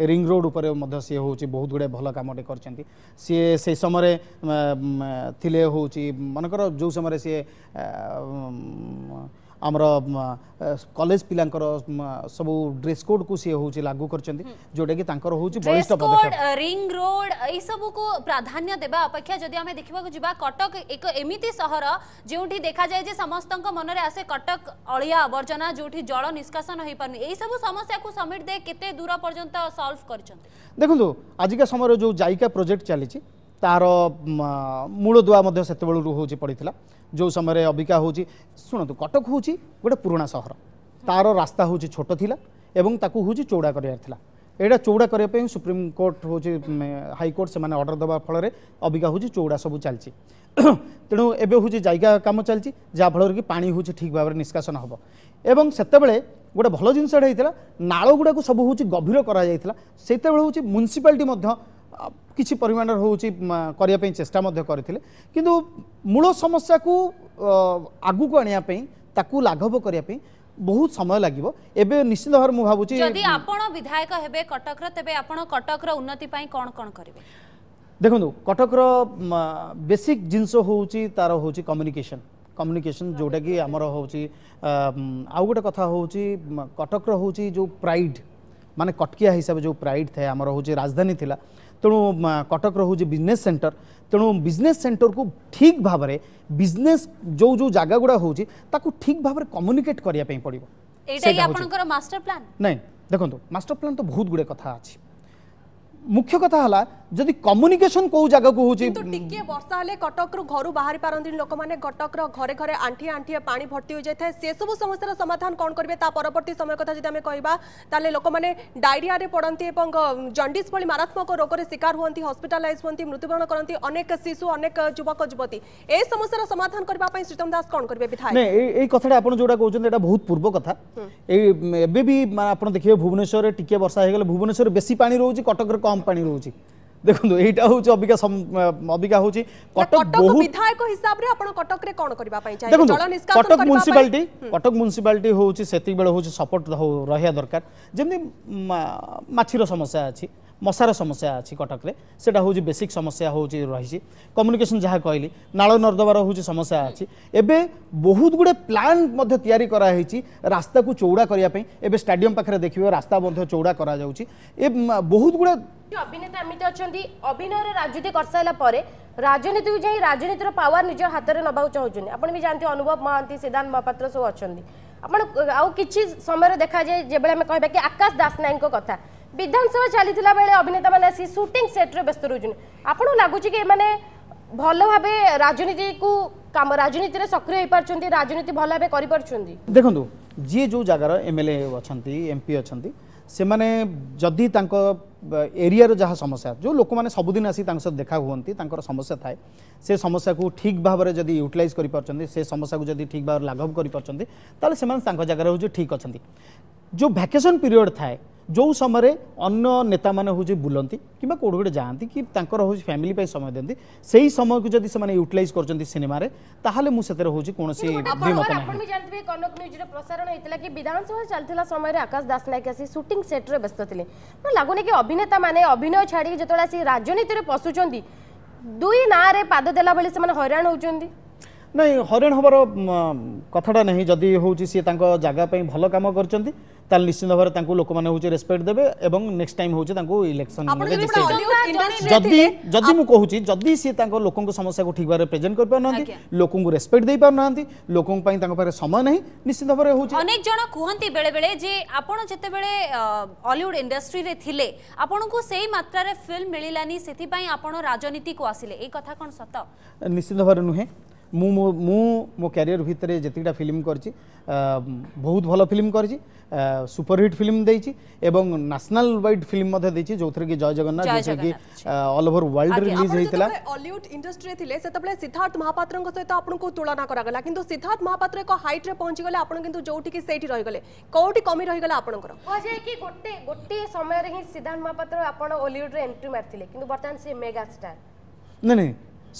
रिंग रोड उप बहुत गुड भन्न कमटे गरिन्छ सिसे ले हौ चाहिँ मनको जो समय सि आमर कलेज पिलांकर सब ड्रेस कोड को सी हूँ लागू कर जोटा कि बरिष्ठ रिंग रोड यही सब को प्राधान्य देवा अपेक्षा जदि आम देखा जा कटक एक एमती सहर जो देखा जाए समस्त मन में आसे कटक अलिया आवर्जना जो जल निष्कासन हो पार यही सब समस्या को समिट दे के दूर पर्यटन सल्व कर देखो आजिका समय जो जायिका प्रोजेक्ट चली ତାର ମୂଳ ଦୁଆ ମଧ୍ୟ ସେତେବେଳରୁ ହେଉଛି ପଡ଼ିଥିଲା ଯେଉଁ ସମୟରେ ଅବିକା ହେଉଛି ଶୁଣନ୍ତୁ କଟକ ହେଉଛି ଗୋଟେ ପୁରୁଣା ସହର ତାର ରାସ୍ତା ହେଉଛି ଛୋଟ ଥିଲା ଏବଂ ତାକୁ ହେଉଛି ଚଉଡ଼ା କରିବାର ଥିଲା ଏଇଟା ଚଉଡ଼ା କରିବା ପାଇଁ ସୁପ୍ରିମକୋର୍ଟ ହେଉଛି ହାଇକୋର୍ଟ ସେମାନେ ଅର୍ଡ଼ର ଦେବା ଫଳରେ ଅବିକା ହେଉଛି ଚଉଡ଼ା ସବୁ ଚାଲିଛି ତେଣୁ ଏବେ ହେଉଛି ଜାଇକା କାମ ଚାଲିଛି ଯାହାଫଳରେ କି ପାଣି ହେଉଛି ଠିକ୍ ଭାବରେ ନିଷ୍କାସନ ହେବ ଏବଂ ସେତେବେଳେ ଗୋଟେ ଭଲ ଜିନିଷଟା ହେଇଥିଲା ନାଳ ଗୁଡ଼ାକୁ ସବୁ ହେଉଛି ଗଭୀର କରାଯାଇଥିଲା ସେତେବେଳେ ହେଉଛି ମ୍ୟୁନିସିପାଲିଟି ମଧ୍ୟ କିଛି ପରିମାଣର ହେଉଛି କରିବା ପାଇଁ ଚେଷ୍ଟା ମଧ୍ୟ କରିଥିଲେ କିନ୍ତୁ ମୂଳ ସମସ୍ୟାକୁ ଆଗକୁ ଆଣିବା ପାଇଁ ତାକୁ ଲାଘବ କରିବା ପାଇଁ ବହୁତ ସମୟ ଲାଗିବ ଏବେ ନିଶ୍ଚିତ ଭାବରେ ମୁଁ ଭାବୁଛି ଯଦି ଆପଣ ବିଧାୟକ ହେବେ କଟକର ତେବେ ଆପଣ କଟକର ଉନ୍ନତି ପାଇଁ କ'ଣ କ'ଣ କରିବେ ଦେଖନ୍ତୁ କଟକର ବେସିକ୍ ଜିନିଷ ହେଉଛି ତାର ହେଉଛି କମ୍ୟୁନିକେସନ୍ କମ୍ୟୁନିକେସନ୍ ଯେଉଁଟାକି ଆମର ହେଉଛି ଆଉ ଗୋଟେ କଥା ହେଉଛି କଟକର ହେଉଛି ଯେଉଁ ପ୍ରାଇଡ଼୍ ମାନେ କଟକିଆ ହିସାବରେ ଯେଉଁ ପ୍ରାଇଡ଼୍ ଥାଏ ଆମର ହେଉଛି ରାଜଧାନୀ ଥିଲା ତେଣୁ କଟକ ରହୁଛି ବିଜନେସ୍ ସେଣ୍ଟର ତେଣୁ ବିଜନେସ୍ ସେଣ୍ଟରକୁ ଠିକ୍ ଭାବରେ ବିଜନେସ୍ ଯେଉଁ ଯେଉଁ ଜାଗା ଗୁଡ଼ା ହେଉଛି ତାକୁ ଠିକ୍ ଭାବରେ କମ୍ୟୁନିକେଟ୍ କରିବା ପାଇଁ ପଡ଼ିବ ଏଇଟା ଆପଣଙ୍କର ମାଷ୍ଟର ପ୍ଲାନ୍ ନାଇଁ ଦେଖନ୍ତୁ ମାଷ୍ଟର ପ୍ଲାନ୍ ତ ବହୁତ ଗୁଡ଼ିଏ କଥା ଅଛି মুখ্য কথা হল যদি কম্যুনিকেসন কেউ জায়গাকে হচ্ছে টিকিয়ে বর্ষা হলে কটকর ঘর বাহারি পারতি লোক মানে কটকর ঘরে ঘরে আঁঠিয়ে আঁঠিয়ে পা ভর্তি হয়ে যাই সেসব সমস্যার সমাধান কম করবে তা পরবর্তী সময় কথা যদি আমি কহা তাহলে লোক মানে ডায়রিয়ারে পড়তে এবং জন্ডিস ভি মারাত্মক রোগের শিকার হুম হসপিটালাইজ হুম মৃত্যুবরণ করতে অনেক শিশু অনেক যুবক যুবতী এই সমস্যার সমাধান করা শ্রীতম দাস কম করবে বিধায়ক এই কথাটা আপনার যেটা কৌন এটা বহুত পূর্ব কথা এই এবে বি আপনার দেখবে ভুবনেশ্বরের টিকিয়ে বর্ষা হয়ে গেলে ভুবনেশ্বর বেশি পা রয়েছে কটকরে কম কম পানি রয়েছে দেখুন এইটা হচ্ছে অবিকা অবিকা হচ্ছে কটক বহু বিধায়ক হিসাবে আপন কটক রে কোন করিবা পাই চাই জল নিষ্কাশন কটক মিউনিসিপালিটি কটক মিউনিসিপালিটি হচ্ছে সেতিক বেলা হচ্ছে সাপোর্ট রহিয়া দরকার যেমনি মাছির সমস্যা আছে মশার সমস্যা আছে কটকরে সেটা হচ্ছে বেসিক সমস্যা হচ্ছে রয়েছে কম্যুনিকেসন যা কহিলি নাল নর্দমার হচ্ছে সমস্যা আছে এবে বহুত গুড়ে প্ল্যান মধ্যে তৈরি করা হয়েছে রাস্তাকে চৌড়া করা এবে স্টাডিয়াম পাখে দেখবে রাস্তা মধ্যে চৌড়া করা যাচ্ছে এ বহুত গুড়ে অভিনেতা এমিতি অনেক অভিনয়ের রাজনীতি করসারা পরে রাজনীতিকে যাই রাজনীতির পাওয়ার নিজ হাতের নেওয়া চাহুন আপনার বি জাঁতি অনুভব মহান্তি সিদ্ধান্ত মহাপাত্র সব অনেক আপনার আউ কিছু সময় দেখা যায় যেভাবে আমি কহবা কি আকাশ দাস নায়ক কথা ବିଧାନସଭା ଚାଲିଥିଲା ବେଳେ ଅଭିନେତାମାନେ ଆସି ସୁଟିଂ ସେଟ୍ରେ ବ୍ୟସ୍ତ ରହୁଛନ୍ତି ଆପଣଙ୍କୁ ଲାଗୁଛି କି ଏମାନେ ଭଲ ଭାବେ ରାଜନୀତିକୁ କାମ ରାଜନୀତିରେ ସକ୍ରିୟ ହୋଇପାରୁଛନ୍ତି ରାଜନୀତି ଭଲ ଭାବେ କରିପାରୁଛନ୍ତି ଦେଖନ୍ତୁ ଯିଏ ଯେଉଁ ଜାଗାର ଏମ୍ଏଲ୍ଏ ଅଛନ୍ତି ଏମ୍ପି ଅଛନ୍ତି ସେମାନେ ଯଦି ତାଙ୍କ ଏରିଆର ଯାହା ସମସ୍ୟା ଯେଉଁ ଲୋକମାନେ ସବୁଦିନ ଆସି ତାଙ୍କ ସହିତ ଦେଖା ହୁଅନ୍ତି ତାଙ୍କର ସମସ୍ୟା ଥାଏ ସେ ସମସ୍ୟାକୁ ଠିକ୍ ଭାବରେ ଯଦି ୟୁଟିଲାଇଜ୍ କରିପାରୁଛନ୍ତି ସେ ସମସ୍ୟାକୁ ଯଦି ଠିକ୍ ଭାବରେ ଲାଘବ କରିପାରୁଛନ୍ତି ତାହେଲେ ସେମାନେ ତାଙ୍କ ଜାଗାରେ ହେଉଛି ଠିକ୍ ଅଛନ୍ତି जो भैकेशन पीरियड था जो समय अन्न नेता मैंने हूँ बुलंती कि कौट गोटे जाती कि फैमिली समय दिखती से ही समय को जब से यूटिलइज करमें तो मुझे हूँ कौन मत कनक न्यूज्र विधानसभा चलता समय आकाश दास नायक सुटिंग सेट्रे व्यस्त थे लगुन कि अभिनेता मैंने अभिनय छाड़ी जो राजनीति में दुई ना पाद देला नहीं हरण हबार कथाटा नहीं जदि हूँ जगह भल कम कर निश्चित भाव लोक मैंने रेस्पेक्ट देते हैं टाइम हूँ इलेक्शन जदि मुझे जदि सी लोक समस्या को ठीक भाव में प्रेजेट कर पार्टी लोक रेस्पेक्ट दे पार ना लोक समय ना निश्चित भाव जन कहते बेले बेले इंडस्ट्री थे आपको से फिल्म मिललानी से राजनीति को आसिले ये कथ कौन सत निश्चित भाव नुहे মু মু মো ক্যারিয়ার ভিতরে যেতটা ফিল্ম করছি বহুত ভালো ফিল্ম করছি সুপরহিট ফিল্ম দিয়েছি এবং ন্যাশনাল ওয়াইড ফিল্ম মধ্যে দিয়েছি যেউথরে কি জয় জগন্নাথ যেটা কি অল ওভার ওয়ার্ল্ড রিলিজ হইতলা অলিউড ইন্ডস্ট্রি থিলে সেতবেলে সিদ্ধার্থ মহাপাত্রଙ୍କ সহিত আপনাকে তুলনা করা গলা কিন্তু সিদ্ধার্থ মহাপাত্র এক হাইট রে পৌঁছি গলে আপন কিন্তু যেউটি কি সেইটি রই গলে কোটি কমি রই গলা আপনকৰ কোজাই কি গটে গটে সময়ৰে হি সিদ্ধার্থ মহাপাত্র আপন অলিউড রে এন্ট্রি মারতিলে কিন্তু বর্তমান সে মেগা স্টার না না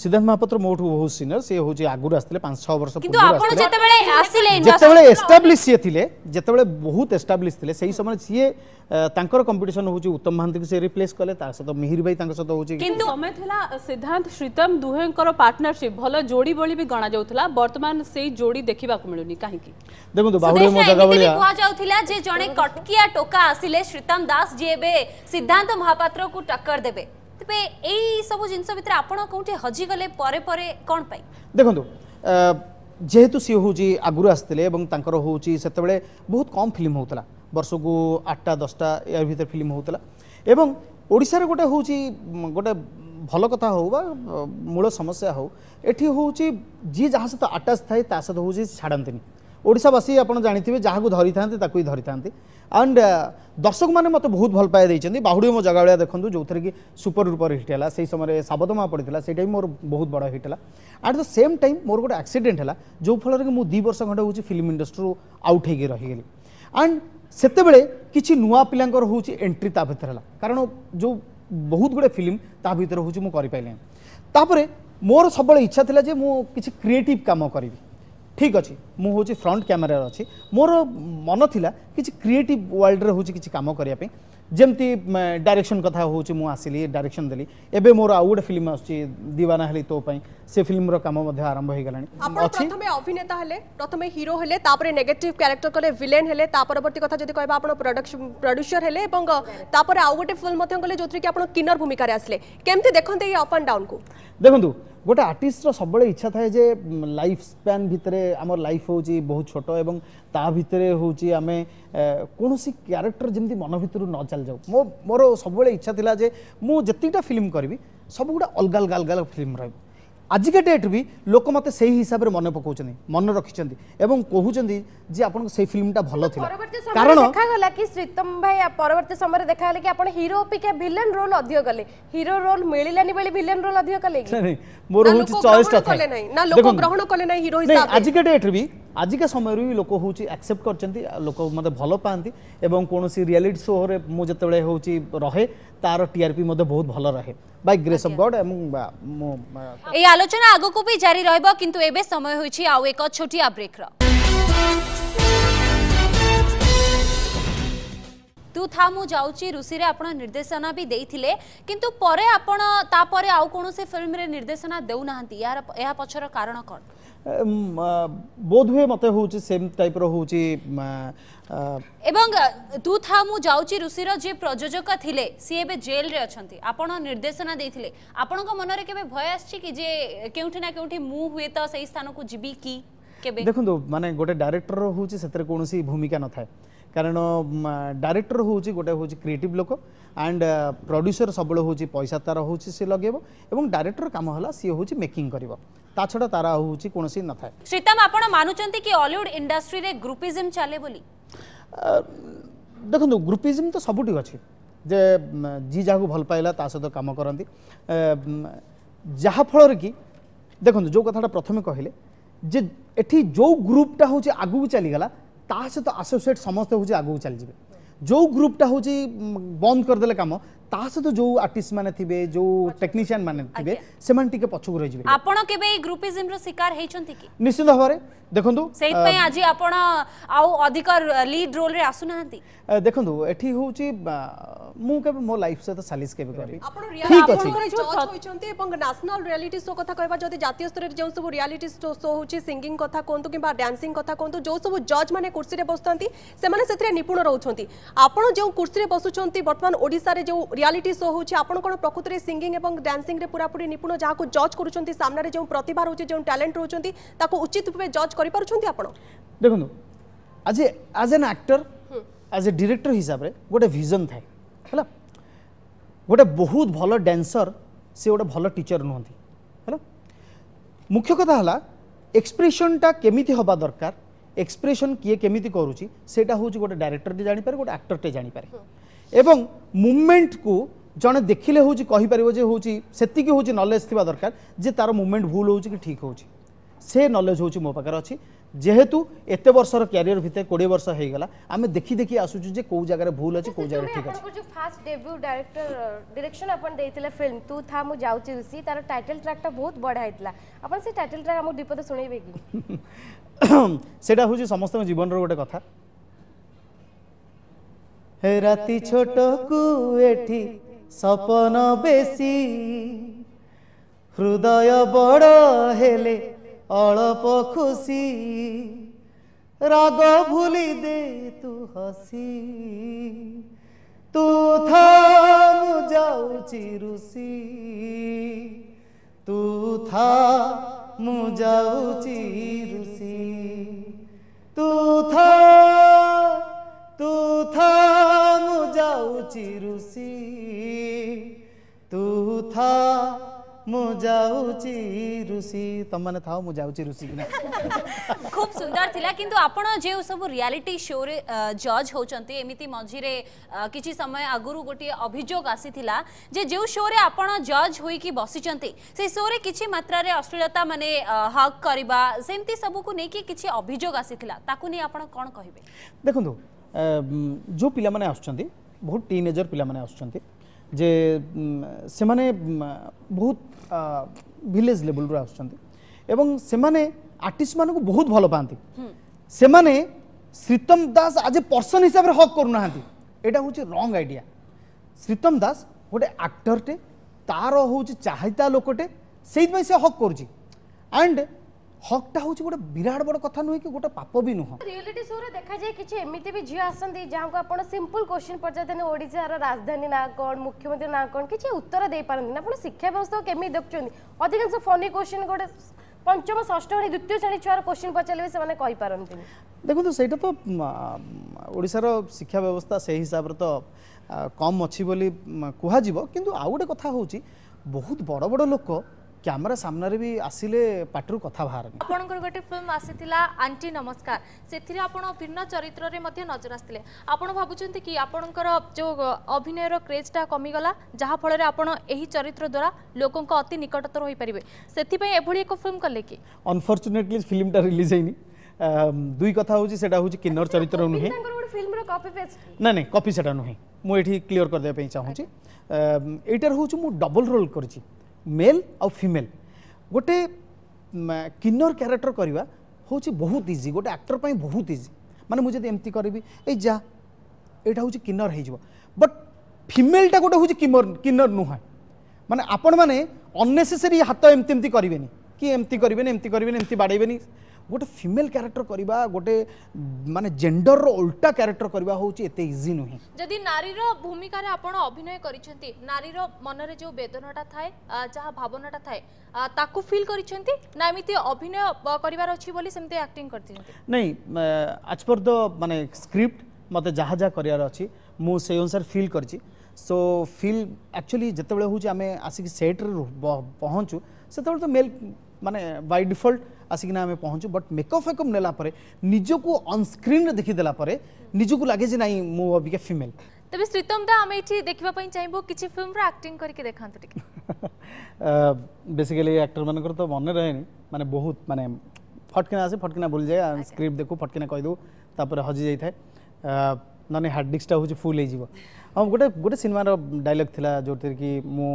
ସିଦ୍ଧାନ୍ତ ମହାପାତ୍ର ମୋଠୁ ବହୁତ ସିନିୟର ସେ ହେଉଛି ଆଗରୁ ଆସିଥିଲେ ପାଞ୍ଚ ଛଅ ବର୍ଷ ଯେତେବେଳେ ଏଷ୍ଟାବ୍ଲିଶ ସିଏ ଥିଲେ ଯେତେବେଳେ ବହୁତ ଏଷ୍ଟାବ୍ଲିଶ ଥିଲେ ସେହି ସମୟରେ ସିଏ ତାଙ୍କର କମ୍ପିଟିସନ ହେଉଛି ଉତ୍ତମ ମହାନ୍ତିଙ୍କୁ ସେ ରିପ୍ଲେସ୍ କଲେ ତା ସହିତ ମିହିର ଭାଇ ତାଙ୍କ ସହିତ ହେଉଛି କିନ୍ତୁ ସମୟ ଥିଲା ସିଦ୍ଧାନ୍ତ ଶ୍ରୀତମ ଦୁହେଁଙ୍କର ପାର୍ଟନରସିପ୍ ଭଲ ଯୋଡ଼ି ଭଳି ବି ଗଣାଯାଉଥିଲା ବର୍ତ୍ତମାନ ସେଇ ଯୋଡ଼ି ଦେଖିବାକୁ ମିଳୁନି କାହିଁକି ଦେଖନ୍ତୁ ବାହୁଡ଼େ ମୋ ଜାଗା ଭଳିଆ କୁହାଯାଉଥିଲା ଯେ ଜଣେ କଟକିଆ ଟୋକା ଆସିଲେ ଶ୍ରୀତମ ଦାସ ଯିଏ ଏବେ ସିଦ୍ଧାନ୍ତ ମହାପାତ୍ରକୁ ଟକ୍କର ଦେବେ ତେବେ এই সব জিনিস ভিতরে আপনার কোটি হজিগলে ପରେ পরে কোণ পাই দেখুন যেহেতু সি হচ্ছে আগুর আসলে এবং তাঁর হচ্ছে সেতবে বহুত কম ফিল্ম হোলা ବର୍ଷକୁ ଆଠଟା ଦଶଟା ୟା ଭିତରେ ଫିଲ୍ମ ହେଉଥିଲା ଏବଂ ଓଡ଼ିଶାର ଗୋଟେ ହେଉଛି ଗୋଟେ ଭଲ କଥା ହେଉ ବା ମୂଳ ସମସ୍ୟା ହେଉ ଏଠି ହେଉଛି ଯିଏ ଯାହା ସହିତ ଆଟାଚ୍ ଥାଏ ତା ସହିତ ହେଉଛି ଛାଡ଼ନ୍ତିନି ଓଡ଼ିଶାବାସୀ ଆପଣ ଜାଣିଥିବେ ଯାହାକୁ ଧରିଥାନ୍ତି ତାକୁ ହିଁ ଧରିଥାନ୍ତି ଆଣ୍ଡ ଦର୍ଶକମାନେ ମୋତେ ବହୁତ ଭଲ ପାଇବା ଦେଇଛନ୍ତି ବାହୁଡ଼ି ମୋ ଜଗାବଳିଆ ଦେଖନ୍ତୁ ଯେଉଁଥିରେ କି ସୁପର ଡୁପର ହିଟ୍ ହେଲା ସେହି ସମୟରେ ସାବତମା ପଡ଼ିଥିଲା ସେଇଟା ବି ମୋର ବହୁତ ବଡ଼ ହିଟ୍ ହେଲା ଆଟ୍ ଦ ସେମ୍ ଟାଇମ୍ ମୋର ଗୋଟେ ଆକ୍ସିଡେଣ୍ଟ ହେଲା ଯେଉଁ ଫଳରେ କି ମୁଁ ଦୁଇ ବର୍ଷ ଖଣ୍ଡେ ହେଉଛି ଫିଲ୍ମ ଇଣ୍ଡଷ୍ଟ୍ରିରୁ ଆଉଟ୍ ହେଇକି ରହିଗଲି ଆଣ୍ଡ ସେତେବେଳେ କିଛି ନୂଆ ପିଲାଙ୍କର ହେଉଛି ଏଣ୍ଟ୍ରି ତା ଭିତରେ ହେଲା କାରଣ ଯେଉଁ ବହୁତ ଗୁଡ଼ିଏ ଫିଲ୍ମ ତା ଭିତରେ ହେଉଛି ମୁଁ କରିପାରିଲିନି ତାପରେ ମୋର ସବୁବେଳେ ଇଚ୍ଛା ଥିଲା ଯେ ମୁଁ କିଛି କ୍ରିଏଟିଭ୍ କାମ କରିବି ঠিক ଅଛି ମୁଁ ହେଉଛି ଫ୍ରଣ୍ଟ କ୍ୟାମେରାରେ ଅଛି ମୋର ମନ ଥିଲା କିଛି କ୍ରିଏଟିଭ୍ ୱାର୍ଲଡ଼ରେ ହେଉଛି କିଛି କାମ କରିବା ପାଇଁ ଯେମିତି ଡାଇରେକ୍ସନ୍ କଥା ହେଉଛି ମୁଁ ଆସିଲି ଡାଇରେକ୍ସନ୍ ଦେଲି ଏବେ ମୋର ଆଉ ଗୋଟେ ଫିଲ୍ମ ଆସୁଛି ଦିୱାନା ହେଲି ତୋ ପାଇଁ ସେ ଫିଲ୍ମର କାମ ମଧ୍ୟ ଆରମ୍ଭ ହେଇଗଲାଣି ଅଛି ପ୍ରଥମେ ଅଭିନେତା ହେଲେ ପ୍ରଥମେ ହିରୋ ହେଲେ ତାପରେ ନେଗେଟିଭ୍ କ୍ୟାରେକ୍ଟର କଲେ ଭିଲେନ୍ ହେଲେ ତା ପରବର୍ତ୍ତୀ କଥା ଯଦି କହିବା ଆପଣ ପ୍ରଡ୍ୟୁସର ହେଲେ ଏବଂ ତାପରେ ଆଉ ଗୋଟେ ଫିଲ୍ମ ମଧ୍ୟ କଲେ ଯେଉଁଥିରେ କି ଆପଣ କିନ୍ନର ଭୂମିକାରେ ଆସିଲେ କେମିତି ଦେଖନ୍ତି ଏଇ ଅପ୍ ଆଣ୍ଡ ଡାଉନ୍କୁ ଦେଖନ୍ତୁ গোটে আর্টিস্টর সবলে ইচ্ছা থাকে যে লাইফ স্প্যান ভিতরে আমার লাইফ হচ্ছে বহু ছোট এবং তা ভিতরে হচ্ছে আমি কোণী ক্যারেক্টর যেমন মন ভিতর ন চাল যাও মো মোর সবুলে ইচ্ছা লা যে মু যেতটা ফিল্ম করবি সবুগুটা অলগা অলগা অলগা ফিল্ম রহব আজিকা ডেଟ୍ ବି ଲୋକମତେ ସେଇ ହିସାବରେ ମନେ ପକାଉଛନ୍ତି ମନେ ରଖିଛନ୍ତି ଏବଂ କହୁଛନ୍ତି ଯେ ଆପଣଙ୍କ ସେଇ ଫିଲ୍ମଟା ଭଲ ଥିଲା କାରଣ ଦେଖାଗଲା କି ଶ୍ରୀତମ ଭାଇ ପରବର୍ତ୍ତୀ ସମୟରେ ଦେଖାଗଲା କି ଆପଣ ହିରୋ ଅପେକ୍ଷା ଭିଲେନ ରୋଲ ଅଧିକ କଲେ ହିରୋ ରୋଲ ମିଳିଲାନି ବେଳେ ଭିଲେନ ରୋଲ ଅଧିକ କଲେ ମୋର ହଉଛି ଚଏସଟା ଥାଏ ନା ଲୋକ ଗ୍ରହଣ କଲେ ନାହିଁ ହିରୋ ହିସାବରେ ଆଜିକା ଡେଟ୍ ବି आजिका समय लोक हूँ आक्सेप्ट कर लोक मतलब भल पाती कौन सी रियालीट सो मुझे हूँ रहे तार टीआरपी बहुत भल रहे बाय ग्रेस ऑफ गॉड ए आलोचना आगो को भी जारी रहबो किंतु एबे समय होई छि आ एक छोटिया ब्रेक रो तू था मु जाउ छि ऋषि रे आपण निर्देशना भी देथिले किंतु परे आपण ता परे आउ कोनो से फिल्म रे निर्देशना देउ नाहंती यार यहा पछर कारण कोन ବୋଧହୁଏ ମୋତେ ହେଉଛି ସେମ୍ ଟାଇପ୍ର ହେଉଛି ଏବଂ ତୁ ଥା ମୁଁ ଯାଉଛି ଋଷିର ଯିଏ ପ୍ରଯୋଜକ ଥିଲେ ସିଏ ଏବେ ଜେଲରେ ଅଛନ୍ତି ଆପଣ ନିର୍ଦ୍ଦେଶନା ଦେଇଥିଲେ ଆପଣଙ୍କ ମନରେ କେବେ ଭୟ ଆସିଛି କି ଯେ କେଉଁଠି ନା କେଉଁଠି ମୁଁ ହୁଏତ ସେଇ ସ୍ଥାନକୁ ଯିବି କି କେବେ ଦେଖନ୍ତୁ ମାନେ ଗୋଟେ ଡାଇରେକ୍ଟର ହେଉଛି ସେଥିରେ କୌଣସି ଭୂମିକା ନଥାଏ କାରଣ ଡାଇରେକ୍ଟର ହେଉଛି ଗୋଟେ ହେଉଛି କ୍ରିଏଟିଭ୍ ଲୋକ ଆଣ୍ଡ ପ୍ରଡ୍ୟୁସର ସବୁବେଳେ ହେଉଛି ପଇସା ତା'ର ହେଉଛି ସେ ଲଗେଇବ ଏବଂ ଡାଇରେକ୍ଟର କାମ ହେଲା ସିଏ ହେଉଛି ମେକିଂ କରିବ ତା ଛଡ଼ା ତାର ହେଉଛି କୌଣସି ନଥାଏ ଶ୍ରୀତାମ ଆପଣ ମାନୁଛନ୍ତି କି ଅଲିଉଡ଼ ଇଣ୍ଡଷ୍ଟ୍ରିରେ ଗ୍ରୁପିଜିମ୍ ଚାଲେ ବୋଲି ଦେଖନ୍ତୁ ଗ୍ରୁପିଜିମ୍ ତ ସବୁଠି ଅଛି ଯେ ଯିଏ ଯାହାକୁ ଭଲ ପାଇଲା ତା ସହିତ କାମ କରନ୍ତି ଯାହାଫଳରେ କି ଦେଖନ୍ତୁ ଯେଉଁ କଥାଟା ପ୍ରଥମେ କହିଲେ ଯେ ଏଠି ଯେଉଁ ଗ୍ରୁପ୍ଟା ହେଉଛି ଆଗକୁ ଚାଲିଗଲା ତା ସହିତ ଆସୋସିଏଟ୍ ସମସ୍ତେ ହେଉଛି ଆଗକୁ ଚାଲିଯିବେ ଯେଉଁ ଗ୍ରୁପ୍ଟା ହେଉଛି ବନ୍ଦ କରିଦେଲେ କାମ ତା ସହିତ ଯୋଉ ଆର୍ଟିଷ୍ଟ ମାନେ ଥିବେ ଯୋଉ ଟେକ୍ନିସିଆନ ମାନେ ଥିବେ ସେମାନେ ଟିକେ ପଛକୁ ରହିଯିବେ ଆପଣ କେବେ ଏଇ ଗ୍ରୁପିଜିମ ର ଶିକାର ହେଇଛନ୍ତି କି ନିଶ୍ଚିତ ଭାବରେ ଦେଖନ୍ତୁ ସେଇଥିପାଇଁ ଆଜି ଆପଣ ଆଉ ଅଧିକ ଲିଡ ରୋଲ ରେ ଆସୁନାହାନ୍ତି ଦେଖନ୍ତୁ ଏଠି ହଉଛି ମୁଁ କେବେ ମୋ ଲାଇଫ ସହିତ ସାଲିସ କେବେ କରିବି ଠିକ ଅଛି ହୋଇଛନ୍ତି ଏବଂ ନ୍ୟାସନାଲ ରିଆଲିଟି ଶୋ କଥା କହିବା ଯଦି ଜାତୀୟ ସ୍ତରରେ ଯେଉଁ ସବୁ ରିଆଲିଟି ଶୋ ହଉଛି ସିଙ୍ଗିଂ କଥା କୁହନ୍ତୁ କିମ୍ବା ଡ୍ୟାନ୍ସିଂ କଥା କୁହନ୍ତୁ ଯେଉଁ ସବୁ ଜଜ୍ ମାନେ କୁର୍ସୀରେ ବସୁଛନ୍ତି ସେମାନେ ସେଥିରେ ନିପୁଣ ରହୁଛନ୍ତି ଆପଣ ଯେଉଁ କୁର୍ସୀରେ ବସୁଛନ୍ତି ବର୍ତ୍ତମାନ ଓଡ଼ିଶାରେ ଯେଉଁ রিয়ালিটি শো হচ্ছে আপনার কোণ প্রকৃতরে সিঙ্গিং এবং ড্যান্সিংরে পুরাপুরি নিপুণ যা জজ করছেন সামনে যে প্রতিভা রয়েছে যে ট্যালেন্ট রয়েছেন তাকে উচিত ভাবে জজ করে পারছেন আপনার দেখুন আজ আজ এন আক্টর আজ এ ডিরেক্টর হিসাবে গোটে ভিজন থাকে হল গোটে বহুত ভাল ড্যান্সর সে গোটে ভাল টিচর নুহতি হল মুখ্য কথা হল এক্সপ্রেশনটা কেমিতি হওয়া দরকার এক্সপ্রেশন কিয়ে কেমিতি করুছি সেটা হচ্ছে গোটে ডাইরেক্টরটি জাঁপারে গোটে আক্টরটে জাঁপারে ଏବଂ ମୁଭମେଣ୍ଟକୁ ଜଣେ ଦେଖିଲେ ହେଉଛି କହିପାରିବ ଯେ ହେଉଛି ସେତିକି ହେଉଛି ନଲେଜ ଥିବା ଦରକାର ଯେ ତା'ର ମୁଭମେଣ୍ଟ ଭୁଲ ହେଉଛି କି ଠିକ୍ ହେଉଛି ସେ ନଲେଜ ହେଉଛି ମୋ ପାଖରେ ଅଛି ଯେହେତୁ ଏତେ ବର୍ଷର କ୍ୟାରିୟର ଭିତରେ କୋଡ଼ିଏ ବର୍ଷ ହେଇଗଲା ଆମେ ଦେଖି ଦେଖି ଆସୁଛୁ ଯେ କେଉଁ ଜାଗାରେ ଭୁଲ ଅଛି କେଉଁ ଜାଗାରେ ଠିକ୍ ଅଛି ଯେଉଁ ଫାର୍ଷ୍ଟ ଡେବ୍ୟୁ ଡାଇରେକ୍ଟର ଡିରେକ୍ସନ ଆପଣ ଦେଇଥିଲେ ଫିଲ୍ମ ତୁ ଥା ମୁଁ ଯାଉଛି ଋଷି ତାର ଟାଇଟଲ ଟ୍ରାକ୍ଟା ବହୁତ ବଢ଼ିଆ ହେଇଥିଲା ଆପଣ ସେ ଟାଇଟଲ ଟ୍ରାକ୍ ଆମକୁ ଦୀପଦ ଶୁଣେଇବେ କି ସେଇଟା ହେଉଛି ସମସ୍ତଙ୍କ ଜୀବନର ଗୋଟେ କଥା ରାତି ଛୋଟକୁ ଏଠି ସପନ ବେଶୀ ହୃଦୟ ବଡ଼ ହେଲେ ଅଳପ ଖୁସି ରାଗ ଭୁଲି ଦେ ତୁ ହସି ତୁ ଥା ଯାଉଛି ଋଷି ତୁ ଥା ମୁଁ ଯାଉଛି ଋଷି ତୁ ଥା तू था मुझाऊची रुसी तू था मुझाऊची रुसी ତମମାନେ ଥାଉ ମୁଁ ଯାଉଛି ରୁଷି କିନା খুব সুন্দর লা কিন্তু আপনার যে সব রিয়ালিটি শো রে জজ হচ্ছেন এমিতি মঝিরে কিছু সময় আগর গোটি অভিযোগ আসিলা যে যে শো রে আপনার জজ হইকি বসিছেন সেই শো রে কিছু মাত্রার অশ্লীলতা মানে হক করা সেমতি সবুক নেই কিছু অভিযোগ আসিলা তাকে নিয়ে আপনার কোণ কহবে দেখুন ଯେଉଁ ପିଲାମାନେ ଆସୁଛନ୍ତି ବହୁତ ଟିନେଜର ପିଲାମାନେ ଆସୁଛନ୍ତି ଯେ ସେମାନେ ବହୁତ ଭିଲେଜ ଲେବୁଲରୁ ଆସୁଛନ୍ତି ଏବଂ ସେମାନେ ଆର୍ଟିଷ୍ଟମାନଙ୍କୁ ବହୁତ ଭଲ ପାଆନ୍ତି ସେମାନେ Sreetam Das as a person ହିସାବରେ ହକ୍ କରୁନାହାନ୍ତି ଏଇଟା ହେଉଛି ରଙ୍ଗ ଆଇଡ଼ିଆ ଶ୍ରୀତମ ଦାସ ଗୋଟେ ଆକ୍ଟରଟେ ତାର ହେଉଛି ଚାହିଦା ଲୋକଟେ ସେଇଥିପାଇଁ ସେ ହକ୍ କରୁଛି ଆଣ୍ଡ হকটা হচ্ছে গোটে বিরাট বড় কথা নুহে কি গোটে পাপ বি নুহ রিয়েলিটি শো রে দেখা যায় কিছু এমিতি বি ঝিও আসন্তি যাহাকু আপন সিম্পল কোশ্চেন পচারতেন ওড়িশার রাজধানী না কোন মুখ্যমন্ত্রী না কোন কিছু উত্তর দেই পারନ୍ତି না আপন শিক্ষা ব্যবস্থা কেমি দেখছেন অধিকাংশ ফনি কোশ্চেন গোটে পঞ্চম ষষ্ঠ শ্রেণী দ্বিতীয় শ্রেণী ছুয়ার কোশ্চেন পচারলে সে সেমানে কই পারନ୍ତି দেখুন সেইটা তো ওড়িশার শিক্ষা ব্যবস্থা সেই হিসাবে তো কম অছি বলি কুহা কুহাযিব কিন্তু আউ গোটে কথা হচ্ছে বহুত বড় বড় লোক କ୍ୟାମେରା ସାମ୍ନାରେ ବି ଆସିଲେ ପାଟିରୁ କଥା ବାହାରେନି ଆପଣଙ୍କର ଗୋଟେ ଫିଲ୍ମ ଆସିଥିଲା ଆଣ୍ଟି ନମସ୍କାର ସେଥିରେ ଆପଣ ଭିନ୍ନ ଚରିତ୍ରରେ ମଧ୍ୟ ନଜର ଆସିଥିଲେ ଆପଣ ଭାବୁଛନ୍ତି କି ଆପଣଙ୍କର ଯେଉଁ ଅଭିନୟର କ୍ରେଜ୍ଟା କମିଗଲା ଯାହାଫଳରେ ଆପଣ ଏହି ଚରିତ୍ର ଦ୍ୱାରା ଲୋକଙ୍କ ଅତି ନିକଟତର ହୋଇପାରିବେ ସେଥିପାଇଁ ଏଭଳି ଏକ ଫିଲ୍ମ କଲେ କି ଅନଫର୍ଚୁନେଟଲି ଫିଲ୍ମଟା ରିଲିଜ୍ ହେଇନି ଦୁଇ କଥା ହେଉଛି ସେଇଟା ହେଉଛି କିନ୍ନର ଚରିତ୍ର ନୁହେଁ ନା ନାଇଁ କପି ସେଇଟା ନୁହେଁ ମୁଁ ଏଠି କ୍ଲିଅର କରିଦେବା ପାଇଁ ଚାହୁଁଛି ଏଇଟାର ହେଉଛି ମୁଁ ଡବଲ ରୋଲ୍ କରିଛି মেল আউ ফিমেল ଗୋଟେ କିନ୍ନର କ୍ୟାରେକ୍ଟର କରିବା ହେଉଛି ବହୁତ ଇଜି ଗୋଟେ ଆକ୍ଟର ପାଇଁ ବହୁତ ଇଜି ମାନେ ମୁଁ ଯଦି ଏମିତି କରିବି ଏଇ ଯା ଏଇଟା ହେଉଛି କିନ୍ନର ହେଇଯିବ ବଟ୍ ଫିମେଲଟା ଗୋଟେ ହେଉଛି କିମର କିନ୍ନର ନୁହେଁ ମାନେ ଆପଣମାନେ ଅନ୍ନେସେସରୀ ହାତ ଏମିତି ଏମିତି କରିବେନି କି ଏମିତି କରିବେନି ଏମିତି କରିବେନି ଏମିତି ବାଡ଼େଇବେନି ଗୋଟେ ଫିମେଲ୍ କ୍ୟାରେକ୍ଟର କରିବା ଗୋଟେ ମାନେ ଜେଣ୍ଡରର ଓଲଟା କ୍ୟାରେକ୍ଟର କରିବା ହେଉଛି ଏତେ ଇଜି ନୁହେଁ ଯଦି ନାରୀର ଭୂମିକାରେ ଆପଣ ଅଭିନୟ କରିଛନ୍ତି ନାରୀର ମନରେ ଯେଉଁ ବେଦନାଟା ଥାଏ ଯାହା ଭାବନାଟା ଥାଏ ତାକୁ ଫିଲ୍ କରିଛନ୍ତି ନା ଏମିତି ଅଭିନୟ କରିବାର ଅଛି ବୋଲି ସେମିତି ଆକ୍ଟିଂ କରିଛନ୍ତି ନାଇଁ ଆଜ୍ ପର୍ ଦ ମାନେ ସ୍କ୍ରିପ୍ଟ ମୋତେ ଯାହା ଯାହା କରିବାର ଅଛି ମୁଁ ସେଇ ଅନୁସାରେ ଫିଲ୍ କରିଛି ସୋ ଫିଲ୍ ଆକ୍ଚୁଆଲି ଯେତେବେଳେ ହେଉଛି ଆମେ ଆସିକି ସେଟ୍ରେ ପହଞ୍ଚୁ ସେତେବେଳେ ତ ମେଲ୍ ମାନେ ବାଇ ଡିଫଲ୍ଟ ଆସିକିନା ଆମେ ପହଞ୍ଚୁ ବଟ୍ ମେକଅପ୍ ଫେକଅପ୍ ନେଲା ପରେ ନିଜକୁ ଅନସ୍କ୍ରିନ୍ରେ ଦେଖିଦେଲା ପରେ ନିଜକୁ ଲାଗେ ଯେ ନାଇଁ ମୁଁ ଅବିକା ଫିମେଲ୍ ତେବେ ଶ୍ରୀତମ ଦା ଆମେ ଏଠି ଦେଖିବା ପାଇଁ ଚାହିଁବୁ କିଛି ଫିଲ୍ମର ଆକ୍ଟିଂ କରିକି ଦେଖାନ୍ତୁ ଟିକେ ବେସିକାଲି ଆକ୍ଟରମାନଙ୍କର ତ ମନେ ରହେନି ମାନେ ବହୁତ ମାନେ ଫଟକିନା ଆସେ ଫଟକିନା ଭୁଲିଯାଏ ସ୍କ୍ରିପ୍ଟ ଦେଖୁ ଫଟକିନା କହିଦେଉ ତାପରେ ହଜିଯାଇଥାଏ ନହେଲେ ହାର୍ଡ଼ ଡିସ୍କଟା ହେଉଛି ଫୁଲ୍ ହେଇଯିବ ହଁ ଗୋଟେ ଗୋଟେ ସିନେମାର ଡାଇଲଗ୍ ଥିଲା ଯେଉଁଥିରେ କି ମୁଁ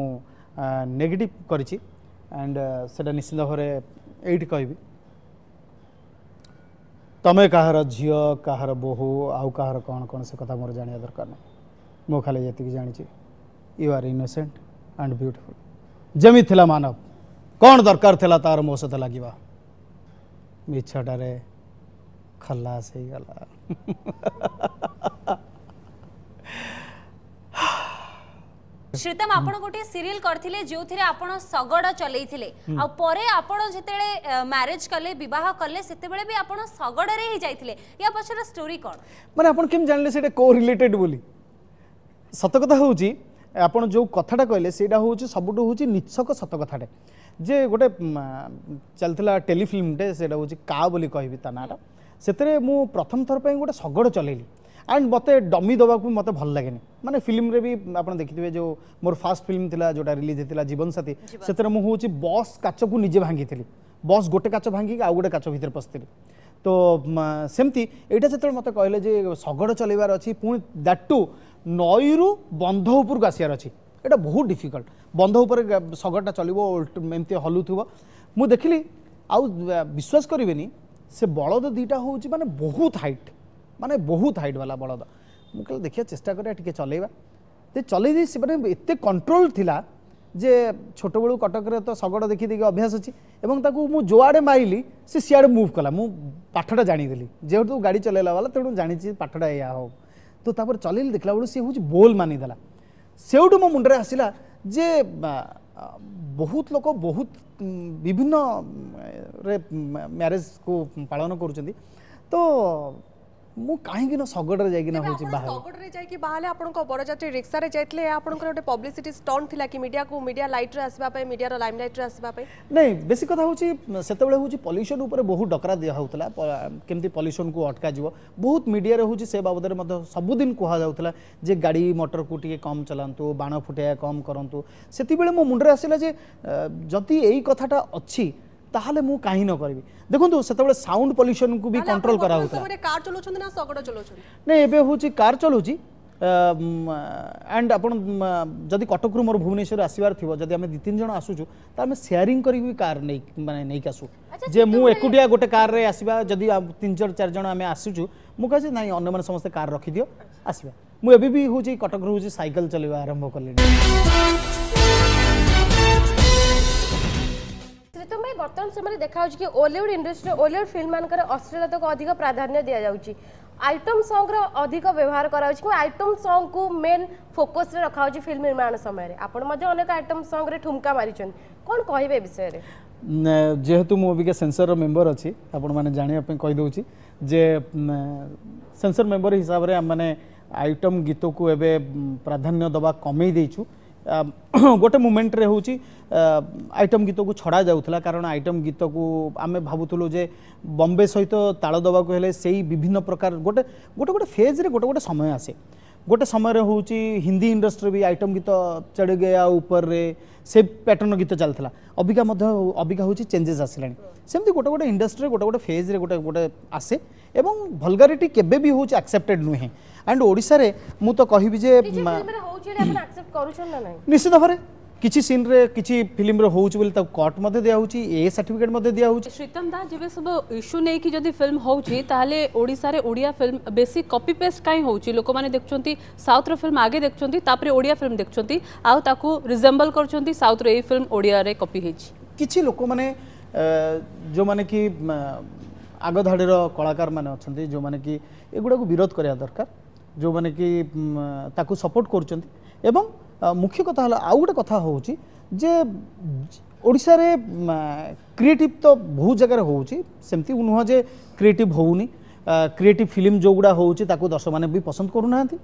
ନେଗେଟିଭ୍ କରିଛି ଆଣ୍ଡ ସେଇଟା ନିଶ୍ଚିନ୍ତ ଭାବରେ कह तमें कह रिय कह रोह आउ कह कौन कौन से कथा मोर जाना दरकार नहीं मो खाली जी जानी you are innocent and beautiful जमी थी मानव कौन दरकार तार मो सत लगे मिछटार खलास শ্রীতম আপন গোটিয়ে সিরিয়াল করলে যে আপন সগড় চলাইলে আপরে আপন যেতে ম্যারেজ কলে বহ কলে সেতবে বি আপন সগড়ে হি যাই ইয়া পছর স্টোরি কম মানে আপন কেমন জানলে সেটা কো রিলেটেড বলি সত কথা হচ্ছে আপন যে কথাটা কহিলেন সেটা হচ্ছে সবুঠু হচ্ছে নিচ্ছক সত কথাটা যে গোটে চালা টেলিফিল্মটে সেটা হচ্ছে কা বলে কহবি তা নাটা সেতরে মু প্রথম থর পাই গোটে সগড় চলাইলি ଆଣ୍ଡ ମୋତେ ଡମି ଦେବାକୁ ମୋତେ ଭଲ ଲାଗେନି ମାନେ ଫିଲ୍ମରେ ବି ଆପଣ ଦେଖିଥିବେ ଯେଉଁ ମୋର ଫାର୍ଷ୍ଟ ଫିଲ୍ମ ଥିଲା ଯେଉଁଟା ରିଲିଜ୍ ହେଇଥିଲା ଜୀବନସାଥୀ ସେଥିରେ ମୁଁ ହେଉଛି ବସ୍ କାଚକୁ ନିଜେ ଭାଙ୍ଗିଥିଲି ବସ୍ ଗୋଟେ କାଚ ଭାଙ୍ଗିକି ଆଉ ଗୋଟେ କାଚ ଭିତରେ ପଶିଥିଲି ତ ସେମିତି ଏଇଟା ଯେତେବେଳେ ମୋତେ କହିଲେ ଯେ ଶଗଡ଼ ଚଲେଇବାର ଅଛି ପୁଣି ଦ୍ୟାଟ୍ ଟୁ ନଈରୁ ବନ୍ଧ ଉପରକୁ ଆସିବାର ଅଛି ଏଇଟା ବହୁତ ଡିଫିକଲ୍ଟ ବନ୍ଧ ଉପରେ ଶଗଡ଼ଟା ଚଳିବ ଏମିତି ହଲୁଥିବ ମୁଁ ଦେଖିଲି ଆଉ ବିଶ୍ୱାସ କରିବେନି ସେ ବଳଦ ଦୁଇଟା ହେଉଛି ମାନେ ବହୁତ ହାଇଟ୍ ମାନେ ବହୁତ ହାଇଟ୍ ବାଲା ବଳଦ ମୁଁ କହିଲି ଦେଖିବା ଚେଷ୍ଟା କରିବା ଟିକେ ଚଲେଇବା ଯେ ଚଲେଇ ଦେଇ ସେମାନେ ଏତେ କଣ୍ଟ୍ରୋଲ ଥିଲା ଯେ ଛୋଟବେଳୁ କଟକରେ ତ ଶଗଡ଼ ଦେଖି ଦେଖି ଅଭ୍ୟାସ ଅଛି ଏବଂ ତାକୁ ମୁଁ ଯୋଆଡ଼େ ମାରିଲି ସେ ସିଆଡ଼େ ମୁଭ୍ କଲା ମୁଁ ପାଠଟା ଜାଣିଦେଲି ଯେହେତୁ ଗାଡ଼ି ଚଲେଇଲା ବାଲା ତେଣୁ ଜାଣିଛି ପାଠଟା ଏଇଆ ହବ ତ ତାପରେ ଚଲେଇଲି ଦେଖିଲା ବେଳକୁ ସିଏ ହେଉଛି ବୋଲ୍ ମାନିଦେଲା ସେଇଠୁ ମୋ ମୁଣ୍ଡରେ ଆସିଲା ଯେ ବହୁତ ଲୋକ ବହୁତ ବିଭିନ୍ନରେ ମ୍ୟାରେଜକୁ ପାଳନ କରୁଛନ୍ତି ତ ମୁଁ କାହିଁକିନା ଶଗଡ଼ରେ ଯାଇକିନା ହେଉଛି ବାହାରେ ଶଗଡ଼ରେ ଯାଇକି ବାହାରେ ଆପଣଙ୍କ ବରଯାତ୍ରୀ ରିକ୍ସାରେ ଯାଇଥିଲେ ଏହା ଆପଣଙ୍କର ଗୋଟେ ପବ୍ଲିସିଟି ଷ୍ଟଣ୍ଟ ଥିଲା କି ମିଡ଼ିଆକୁ ମିଡ଼ିଆ ଲାଇଟ୍ରେ ଆସିବା ପାଇଁ ମିଡ଼ିଆର ଲାଇମ୍ ଲାଇଟ୍ରେ ଆସିବା ପାଇଁ ନାଇଁ ବେଶୀ କଥା ହେଉଛି ସେତେବେଳେ ହେଉଛି ପଲ୍ୟୁସନ୍ ଉପରେ ବହୁତ ଡକରା ଦିଆହେଉଥିଲା କେମିତି ପଲ୍ୟୁସନ୍କୁ ଅଟକାଯିବ ବହୁତ ମିଡ଼ିଆରେ ହେଉଛି ସେ ବାବଦରେ ମଧ୍ୟ ସବୁଦିନ କୁହାଯାଉଥିଲା ଯେ ଗାଡ଼ି ମଟରକୁ ଟିକେ କମ୍ ଚଲାନ୍ତୁ ବାଣ ଫୁଟେଇବା କମ୍ କରନ୍ତୁ ସେତେବେଳେ ମୋ ମୁଣ୍ଡରେ ଆସିଲା ଯେ ଯଦି ଏଇ କଥାଟା ଅଛି ताहले मु काही न करबी देखु तो सेतबेले साउंड पोल्यूशन को भी कंट्रोल करा होता है कार चलो छन ना सगड़ा चलो छन नहीं एबे होची कार चलो छी एंड आपण जदी कटकरु मोर भुवनेश्वर आसीबार थिवो जदी हम दी तीन जण आसु छु त हम शेयरिंग करी भी कार नै माने नै कासु जे मु एकुडिया गोटे कार रे आसीबा जदी तीन चार चार जण हम आसु छु मु कहसे नहीं अन्य माने समस्त कार रखि दियो आसीबा मु एबे भी होची कटकरु होची साइकिल चलेबा आरंभ कर लेनी শ্রীতম ভাই বর্তমান সময় দেখা যাচ্ছে কি ওলিউড ইন্ডস্ট্রি ওলিউড ফিল্ম মানকর অশ্লীলতাকে অধিক প্রাধান্য দিয়া যাচ্ছে আইটম সঙ্গর অধিক ব্যবহার করা হচ্ছে এবং আইটম সঙ্গকু মেন ফোকসে রখা হচ্ছে ফিল্ম নির্মাণ সময় আপনার মধ্যে অনেক আইটম সঙ্গরে ঠুমকা মারিছেন কোন কহবে বিষয়ে যেহেতু মু অবিকা সেন্সরর মেম্বর অছি আপন মানে জানিয়া পাই কই দউছি যে সেন্সর মেম্বর হিসাবরে আমি মানে আইটম গীতকু এবে প্রাধান্য দেওয়া কমাই দেইছু ଗୋଟେ ମୁମେଣ୍ଟରେ ହେଉଛି ଆଇଟମ୍ ଗୀତକୁ ଛଡ଼ା ଯାଉଥିଲା କାରଣ ଆଇଟମ୍ ଗୀତକୁ ଆମେ ଭାବୁଥିଲୁ ଯେ ବମ୍ବେ ସହିତ ତାଳ ଦେବାକୁ ହେଲେ ସେଇ ବିଭିନ୍ନ ପ୍ରକାର ଗୋଟେ ଗୋଟେ ଗୋଟେ ଫେଜ୍ରେ ଗୋଟେ ଗୋଟେ ସମୟ ଆସେ ଗୋଟେ ସମୟରେ ହେଉଛି ହିନ୍ଦୀ ଇଣ୍ଡଷ୍ଟ୍ରି ବି ଆଇଟମ୍ ଗୀତ ଚଢ଼ଗୟା ଉପରେ ସେ ପ୍ୟାଟର୍ନ ଗୀତ ଚାଲିଥିଲା ଅବିକା ମଧ୍ୟ ଅବିକା ହେଉଛି ଚେଞ୍ଜେସ୍ ଆସିଲାଣି ସେମିତି ଗୋଟେ ଗୋଟେ ଇଣ୍ଡଷ୍ଟ୍ରିରେ ଗୋଟେ ଗୋଟେ ଫେଜ୍ରେ ଗୋଟେ ଗୋଟେ ଆସେ ଏବଂ ଭଲଗାରିଟି କେବେ ବି ହେଉଛି ଆକ୍ସେପ୍ଟେଡ଼ ନୁହେଁ एंड ओडा मु तो कहबीजे निश्चित भाव किसी सीन रे किसी फिल्म रे होली कट दि ए सर्टिफिकेट दिखाई श्रीतम दा जब सब इश्यू नहीं कि जो फिल्म ताले ओडिसा रे ओडिया फिल्म बेसी कॉपी पेस्ट कहीं हूँ लोक मैंने देखुं साउथ रिल्म आगे देखुं ओडिया फिल्म देखुं आउ रिजेबल कर साउथ रही फिल्म ओडिया कपी कि लोक मैंने जो मैंने कि आगधाड़ी कलाकार मैंने जो मैंने कि यगुड़ा विरोध कराया दरकार ଯେଉଁମାନେ କି ତାକୁ ସପୋର୍ଟ କରୁଛନ୍ତି ଏବଂ ମୁଖ୍ୟ କଥା ହେଲା ଆଉ ଗୋଟେ କଥା ହେଉଛି ଯେ ଓଡ଼ିଶାରେ କ୍ରିଏଟିଭ୍ ତ ବହୁତ ଜାଗାରେ ହେଉଛି ସେମିତି ନୁହଁ ଯେ କ୍ରିଏଟିଭ୍ ହେଉନି କ୍ରିଏଟିଭ୍ ଫିଲ୍ମ ଯେଉଁଗୁଡ଼ା ହେଉଛି ତାକୁ ଦର୍ଶକମାନେ ବି ପସନ୍ଦ କରୁନାହାନ୍ତି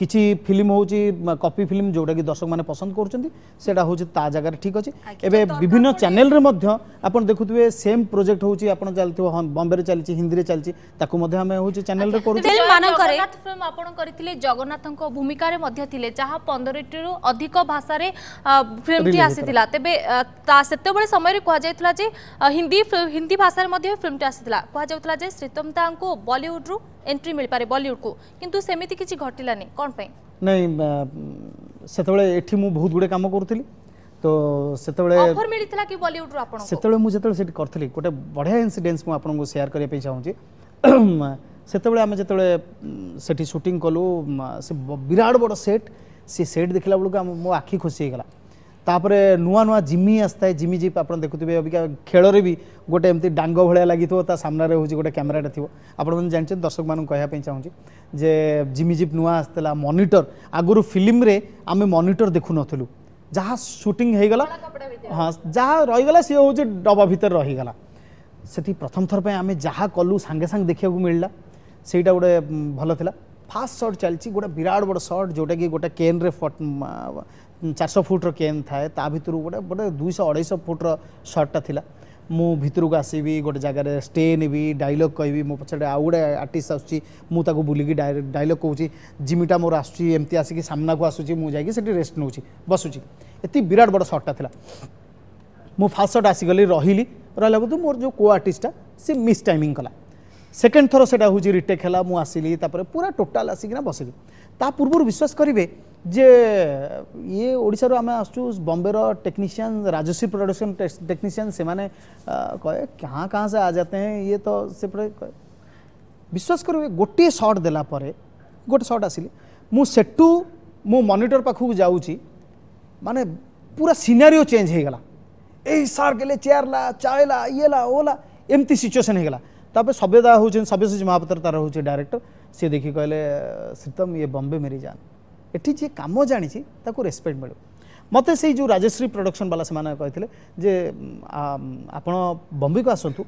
କିଛି ଫିଲ୍ମ ହେଉଛି କପି ଫିଲ୍ମ ଯେଉଁଟାକି ଦର୍ଶକମାନେ ପସନ୍ଦ କରୁଛନ୍ତି ସେଇଟା ହେଉଛି ତା ଜାଗାରେ ଠିକ୍ ଅଛି ଏବେ ବିଭିନ୍ନ ଚ୍ୟାନେଲରେ ମଧ୍ୟ ଆପଣ ଦେଖୁଥିବେ ସେମ୍ ପ୍ରୋଜେକ୍ଟ ହେଉଛି ଆପଣ ଚାଲିଥିବ ବମ୍ବେରେ ଚାଲିଛି ହିନ୍ଦୀରେ ଚାଲିଛି ତାକୁ ମଧ୍ୟ ଆମେ ହେଉଛି ଚ୍ୟାନେଲରେ କରୁଛୁ ଜଗନ୍ନାଥ ଫିଲ୍ମ ଆପଣ କରିଥିଲେ ଜଗନ୍ନାଥଙ୍କ ଭୂମିକାରେ ମଧ୍ୟ ଥିଲେ ଯାହା ପନ୍ଦରଟିରୁ ଅଧିକ ଭାଷାରେ ଫିଲ୍ମଟି ଆସିଥିଲା ତେବେ ସେତେବେଳେ ସମୟରେ କୁହାଯାଇଥିଲା ଯେ ହିନ୍ଦୀ ହିନ୍ଦୀ ଭାଷାରେ ମଧ୍ୟ ଫିଲ୍ମଟି ଆସିଥିଲା କୁହାଯାଉଥିଲା ଯେ ଶ୍ରୀତମ ତାଙ୍କୁ ବଲିଉଡ଼ରୁ ଏଣ୍ଟ୍ରି ମିଳିପାରେ ବଲିଉଡ଼କୁ କିନ୍ତୁ ସେମିତି କିଛି ଘଟିଲାନି କ'ଣ कौन पाई नहीं ସେତେବେଳେ ଏଠି ମୁଁ ବହୁତ ଗୁଡ଼ିଏ କାମ କରୁଥିଲି ତ ସେତେବେଳେ ଅଫର ମିଳିଥିଲା କି ବଲିଉଡରୁ ଆପଣଙ୍କୁ ସେତେବେଳେ ମୁଁ ଯେତେବେଳେ ସେଠି କରିଥିଲି ଗୋଟେ ବଢ଼ିଆ ଇନସିଡେନ୍ସ ମୁଁ ଆପଣଙ୍କୁ ସେୟାର କରିବା ପାଇଁ ଚାହୁଁଛି ସେତେବେଳେ ଆମେ ଯେତେବେଳେ ସେଠି ସୁଟିଂ କଲୁ ସେ ବିରାଟ ବଡ଼ ସେଟ୍ ସେ ସେଟ୍ ଦେଖିଲା ବେଳକୁ ଆମ ମୋ ଆଖି ଖୁସି ହେଇଗଲା ତାପରେ ନୂଆ ନୂଆ ଜିମି ଆସିଥାଏ ଜିମି ଜିପ୍ ଆପଣ ଦେଖୁଥିବେ ଅବିକା ଖେଳରେ ବି ଗୋଟେ ଏମିତି ଡାଙ୍ଗ ଭଳିଆ ଲାଗିଥିବ ତା ସାମ୍ନାରେ ହେଉଛି ଗୋଟେ କ୍ୟାମେରାଟା ଥିବ ଆପଣମାନେ ଜାଣିଛନ୍ତି ଦର୍ଶକମାନଙ୍କୁ କହିବା ପାଇଁ ଚାହୁଁଛି ଯେ ଜିମି ଜିପ୍ ନୂଆ ଆସିଥିଲା ମନିଟର ଆଗରୁ ଫିଲ୍ମରେ ଆମେ ମନିଟର ଦେଖୁନଥିଲୁ ଯାହା ସୁଟିଂ ହେଇଗଲା ହଁ ଯାହା ରହିଗଲା ସିଏ ହେଉଛି ଡବା ଭିତରେ ରହିଗଲା ସେଠି ପ୍ରଥମ ଥର ପାଇଁ ଆମେ ଯାହା କଲୁ ସାଙ୍ଗେ ସାଙ୍ଗେ ଦେଖିବାକୁ ମିଳିଲା ସେଇଟା ଗୋଟେ ଭଲ ଥିଲା ফাষ্ট সর্ট চালছি গোটা বিরাট বড় সর্ট যেটাকি গোটা কেন্দ্রে ଚାରିଶହ ଫୁଟ୍ର କେନ୍ ଥାଏ ତା ଭିତରୁ ଗୋଟେ ଗୋଟେ ଦୁଇଶହ ଅଢ଼େଇଶହ ଫୁଟ୍ର ସର୍ଟଟା ଥିଲା ମୁଁ ଭିତରକୁ ଆସିବି ଗୋଟେ ଜାଗାରେ ଷ୍ଟେ ନେବି ଡାଇଲଗ୍ କହିବି ମୋ ପଛରେ ଆଉ ଗୋଟେ ଆର୍ଟିଷ୍ଟ ଆସୁଛି ମୁଁ ତାକୁ ବୁଲିକି ଡାଇଲଗ୍ କହୁଛି ଜିମିଟା ମୋର ଆସୁଛି ଏମିତି ଆସିକି ସାମ୍ନାକୁ ଆସୁଛି ମୁଁ ଯାଇକି ସେଠି ରେଷ୍ଟ ନେଉଛି ବସୁଛି ଏତିକି ବିରାଟ ବଡ଼ ସର୍ଟଟା ଥିଲା ମୁଁ ଫାର୍ଷ୍ଟ ସର୍ଟ ଆସିଗଲି ରହିଲି ରହିଲାକୁ ତ ମୋର ଯେଉଁ କୋ ଆର୍ଟିଷ୍ଟଟା ସେ ମିସ୍ ଟାଇମିଂ କଲା ସେକେଣ୍ଡ ଥର ସେଇଟା ହେଉଛି ରିଟେକ୍ ହେଲା ମୁଁ ଆସିଲି ତାପରେ ପୁରା ଟୋଟାଲ୍ ଆସିକିନା ବସିଲି तापूर्व विश्वास करेंगे जे ये ओडार आस बम्बे टेक्नीशियन राजस्वी प्रडक्शन टेक्नीशियन से मैंने कह क्या क्या से आ जाते हैं ये तो से विश्वास करेंगे गोटे सर्ट दे गोटे सर्ट आसली मो मॉनिटर पाखु जाऊँगी माने पूरा सिनेरियो चेंज हो गला ए सार गले चेयरला चाइला इला ओला एमती सिचुएशन हो गला तापे सभ्यता होचें सभ्यसची महापात्र तार होचें डायरेक्टर সি দেখি কহিলে শ্রীতম ইয়ে বম্বে মেরি যান এটি যে কাম জাঁচি তাকে রেসপেক্ট মিলু মতো সেই যে রাজশ্রী প্রডকশন বালা সে কে যে আপনার বম্বেকে আসন্তু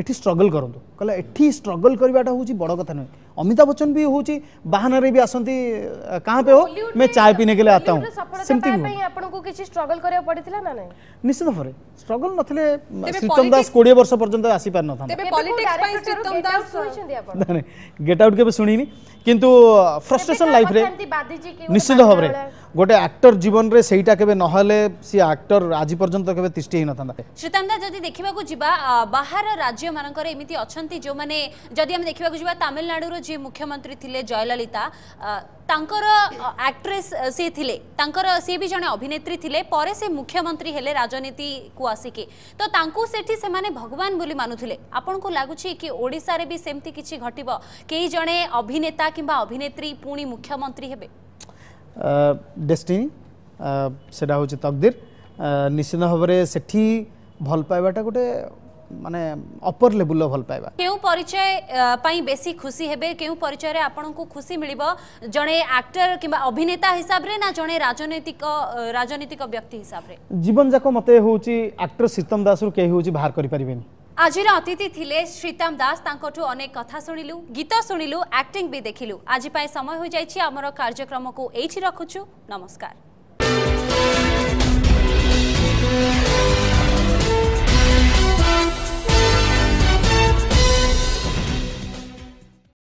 ଏଠି ଷ୍ଟ୍ରଗଲ୍ କରନ୍ତୁ କହିଲେ ଏଠି ଷ୍ଟ୍ରଗଲ୍ କରିବାଟା ହେଉଛି ବଡ଼ କଥା ନୁହେଁ ଅମିତାଭ ବଚ୍ଚନ ବି ହେଉଛି ବାହାନାରେ ବି ଆସନ୍ତି କାହା ପେ ହୋ ମେ ଚାଏ ପିନେ କେ ଲିଏ ଆତା ହୁଁ ସେମିତି ବି ଆପଣଙ୍କୁ କିଛି ଷ୍ଟ୍ରଗଲ୍ କରିବାକୁ ପଡ଼ିଥିଲା ନା ନାହିଁ ନିଶ୍ଚିତ ଭାବରେ ଷ୍ଟ୍ରଗଲ୍ ନଥିଲେ ଶ୍ରୀତମ ଦାସ କୋଡ଼ିଏ ବର୍ଷ ପର୍ଯ୍ୟନ୍ତ ଆସି ପାରିନଥାନ୍ତା ଗେଟ୍ ଆଉଟ୍ କେବେ ଶୁଣିନି କିନ୍ତୁ ଫ୍ରଷ୍ଟ୍ରେସନ୍ ଲାଇଫ୍ରେ ନିଶ୍ଚିତ ଭାବରେ গোটে আক্টর জীবনরে সেইটা কেবে নহলে সি আক্টর আজি পর্যন্ত কেবে তিষ্টি হই নথান্তা শ্রীতান্দা যদি দেখিবাকু যিবা বাহার রাজ্য মানকরে এমিতি অছন্তি যে মানে যদি আমি দেখিবাকু যিবা তামিলনাড়ুর যে মুখ্যমন্ত্রী থিলে জয়ললিতা তাঙ্কর আক্ট্রেস সে থিলে তাঙ্কর সি বি জনে অভিনেত্রী থিলে পরে সে মুখ্যমন্ত্রী হেলে রাজনীতি কু আসিকি তো তাঙ্কু সেটি সেমানে ভগবান বলি মানুথিলে আপনাকু লাগুছি কি ওড়িশারে বি সেমতি কিছু ঘটিব কেই জনে অভিনেতা কিংবা অভিনেত্রী পুনি মুখ্যমন্ত্রী হেবে ଡେଷ୍ଟିନି ସେଇଟା ହେଉଛି ତକଦିର ନିଶ୍ଚିତ ଭାବରେ ସେଠି ଭଲ ପାଇବାଟା ଗୋଟେ ମାନେ ଅପର ଲେବୁଲର ଭଲ ପାଇବା କେଉଁ ପରିଚୟ ପାଇଁ ବେଶୀ ଖୁସି ହେବେ କେଉଁ ପରିଚୟରେ ଆପଣଙ୍କୁ ଖୁସି ମିଳିବ ଜଣେ ଆକ୍ଟର କିମ୍ବା ଅଭିନେତା ହିସାବରେ ନା ଜଣେ ରାଜନୈତିକ ରାଜନୈତିକ ବ୍ୟକ୍ତି ହିସାବରେ ଜୀବନଯାକ ମୋତେ ହେଉଛି ଆକ୍ଟର ଶ୍ରୀତମ ଦାସରୁ କେହି ହେଉଛି ବାହାର କରିପାରିବେନି আজির অতিথি লে শ্রীতাম দাস তাঁঠু অনেক কথা শুণিলু গীত শুণিলু আক্টিং বি দেখিলু আজিপাই সময় হয়ে যাই আমার কার্যক্রমক এইটি রাখুছু নমস্কার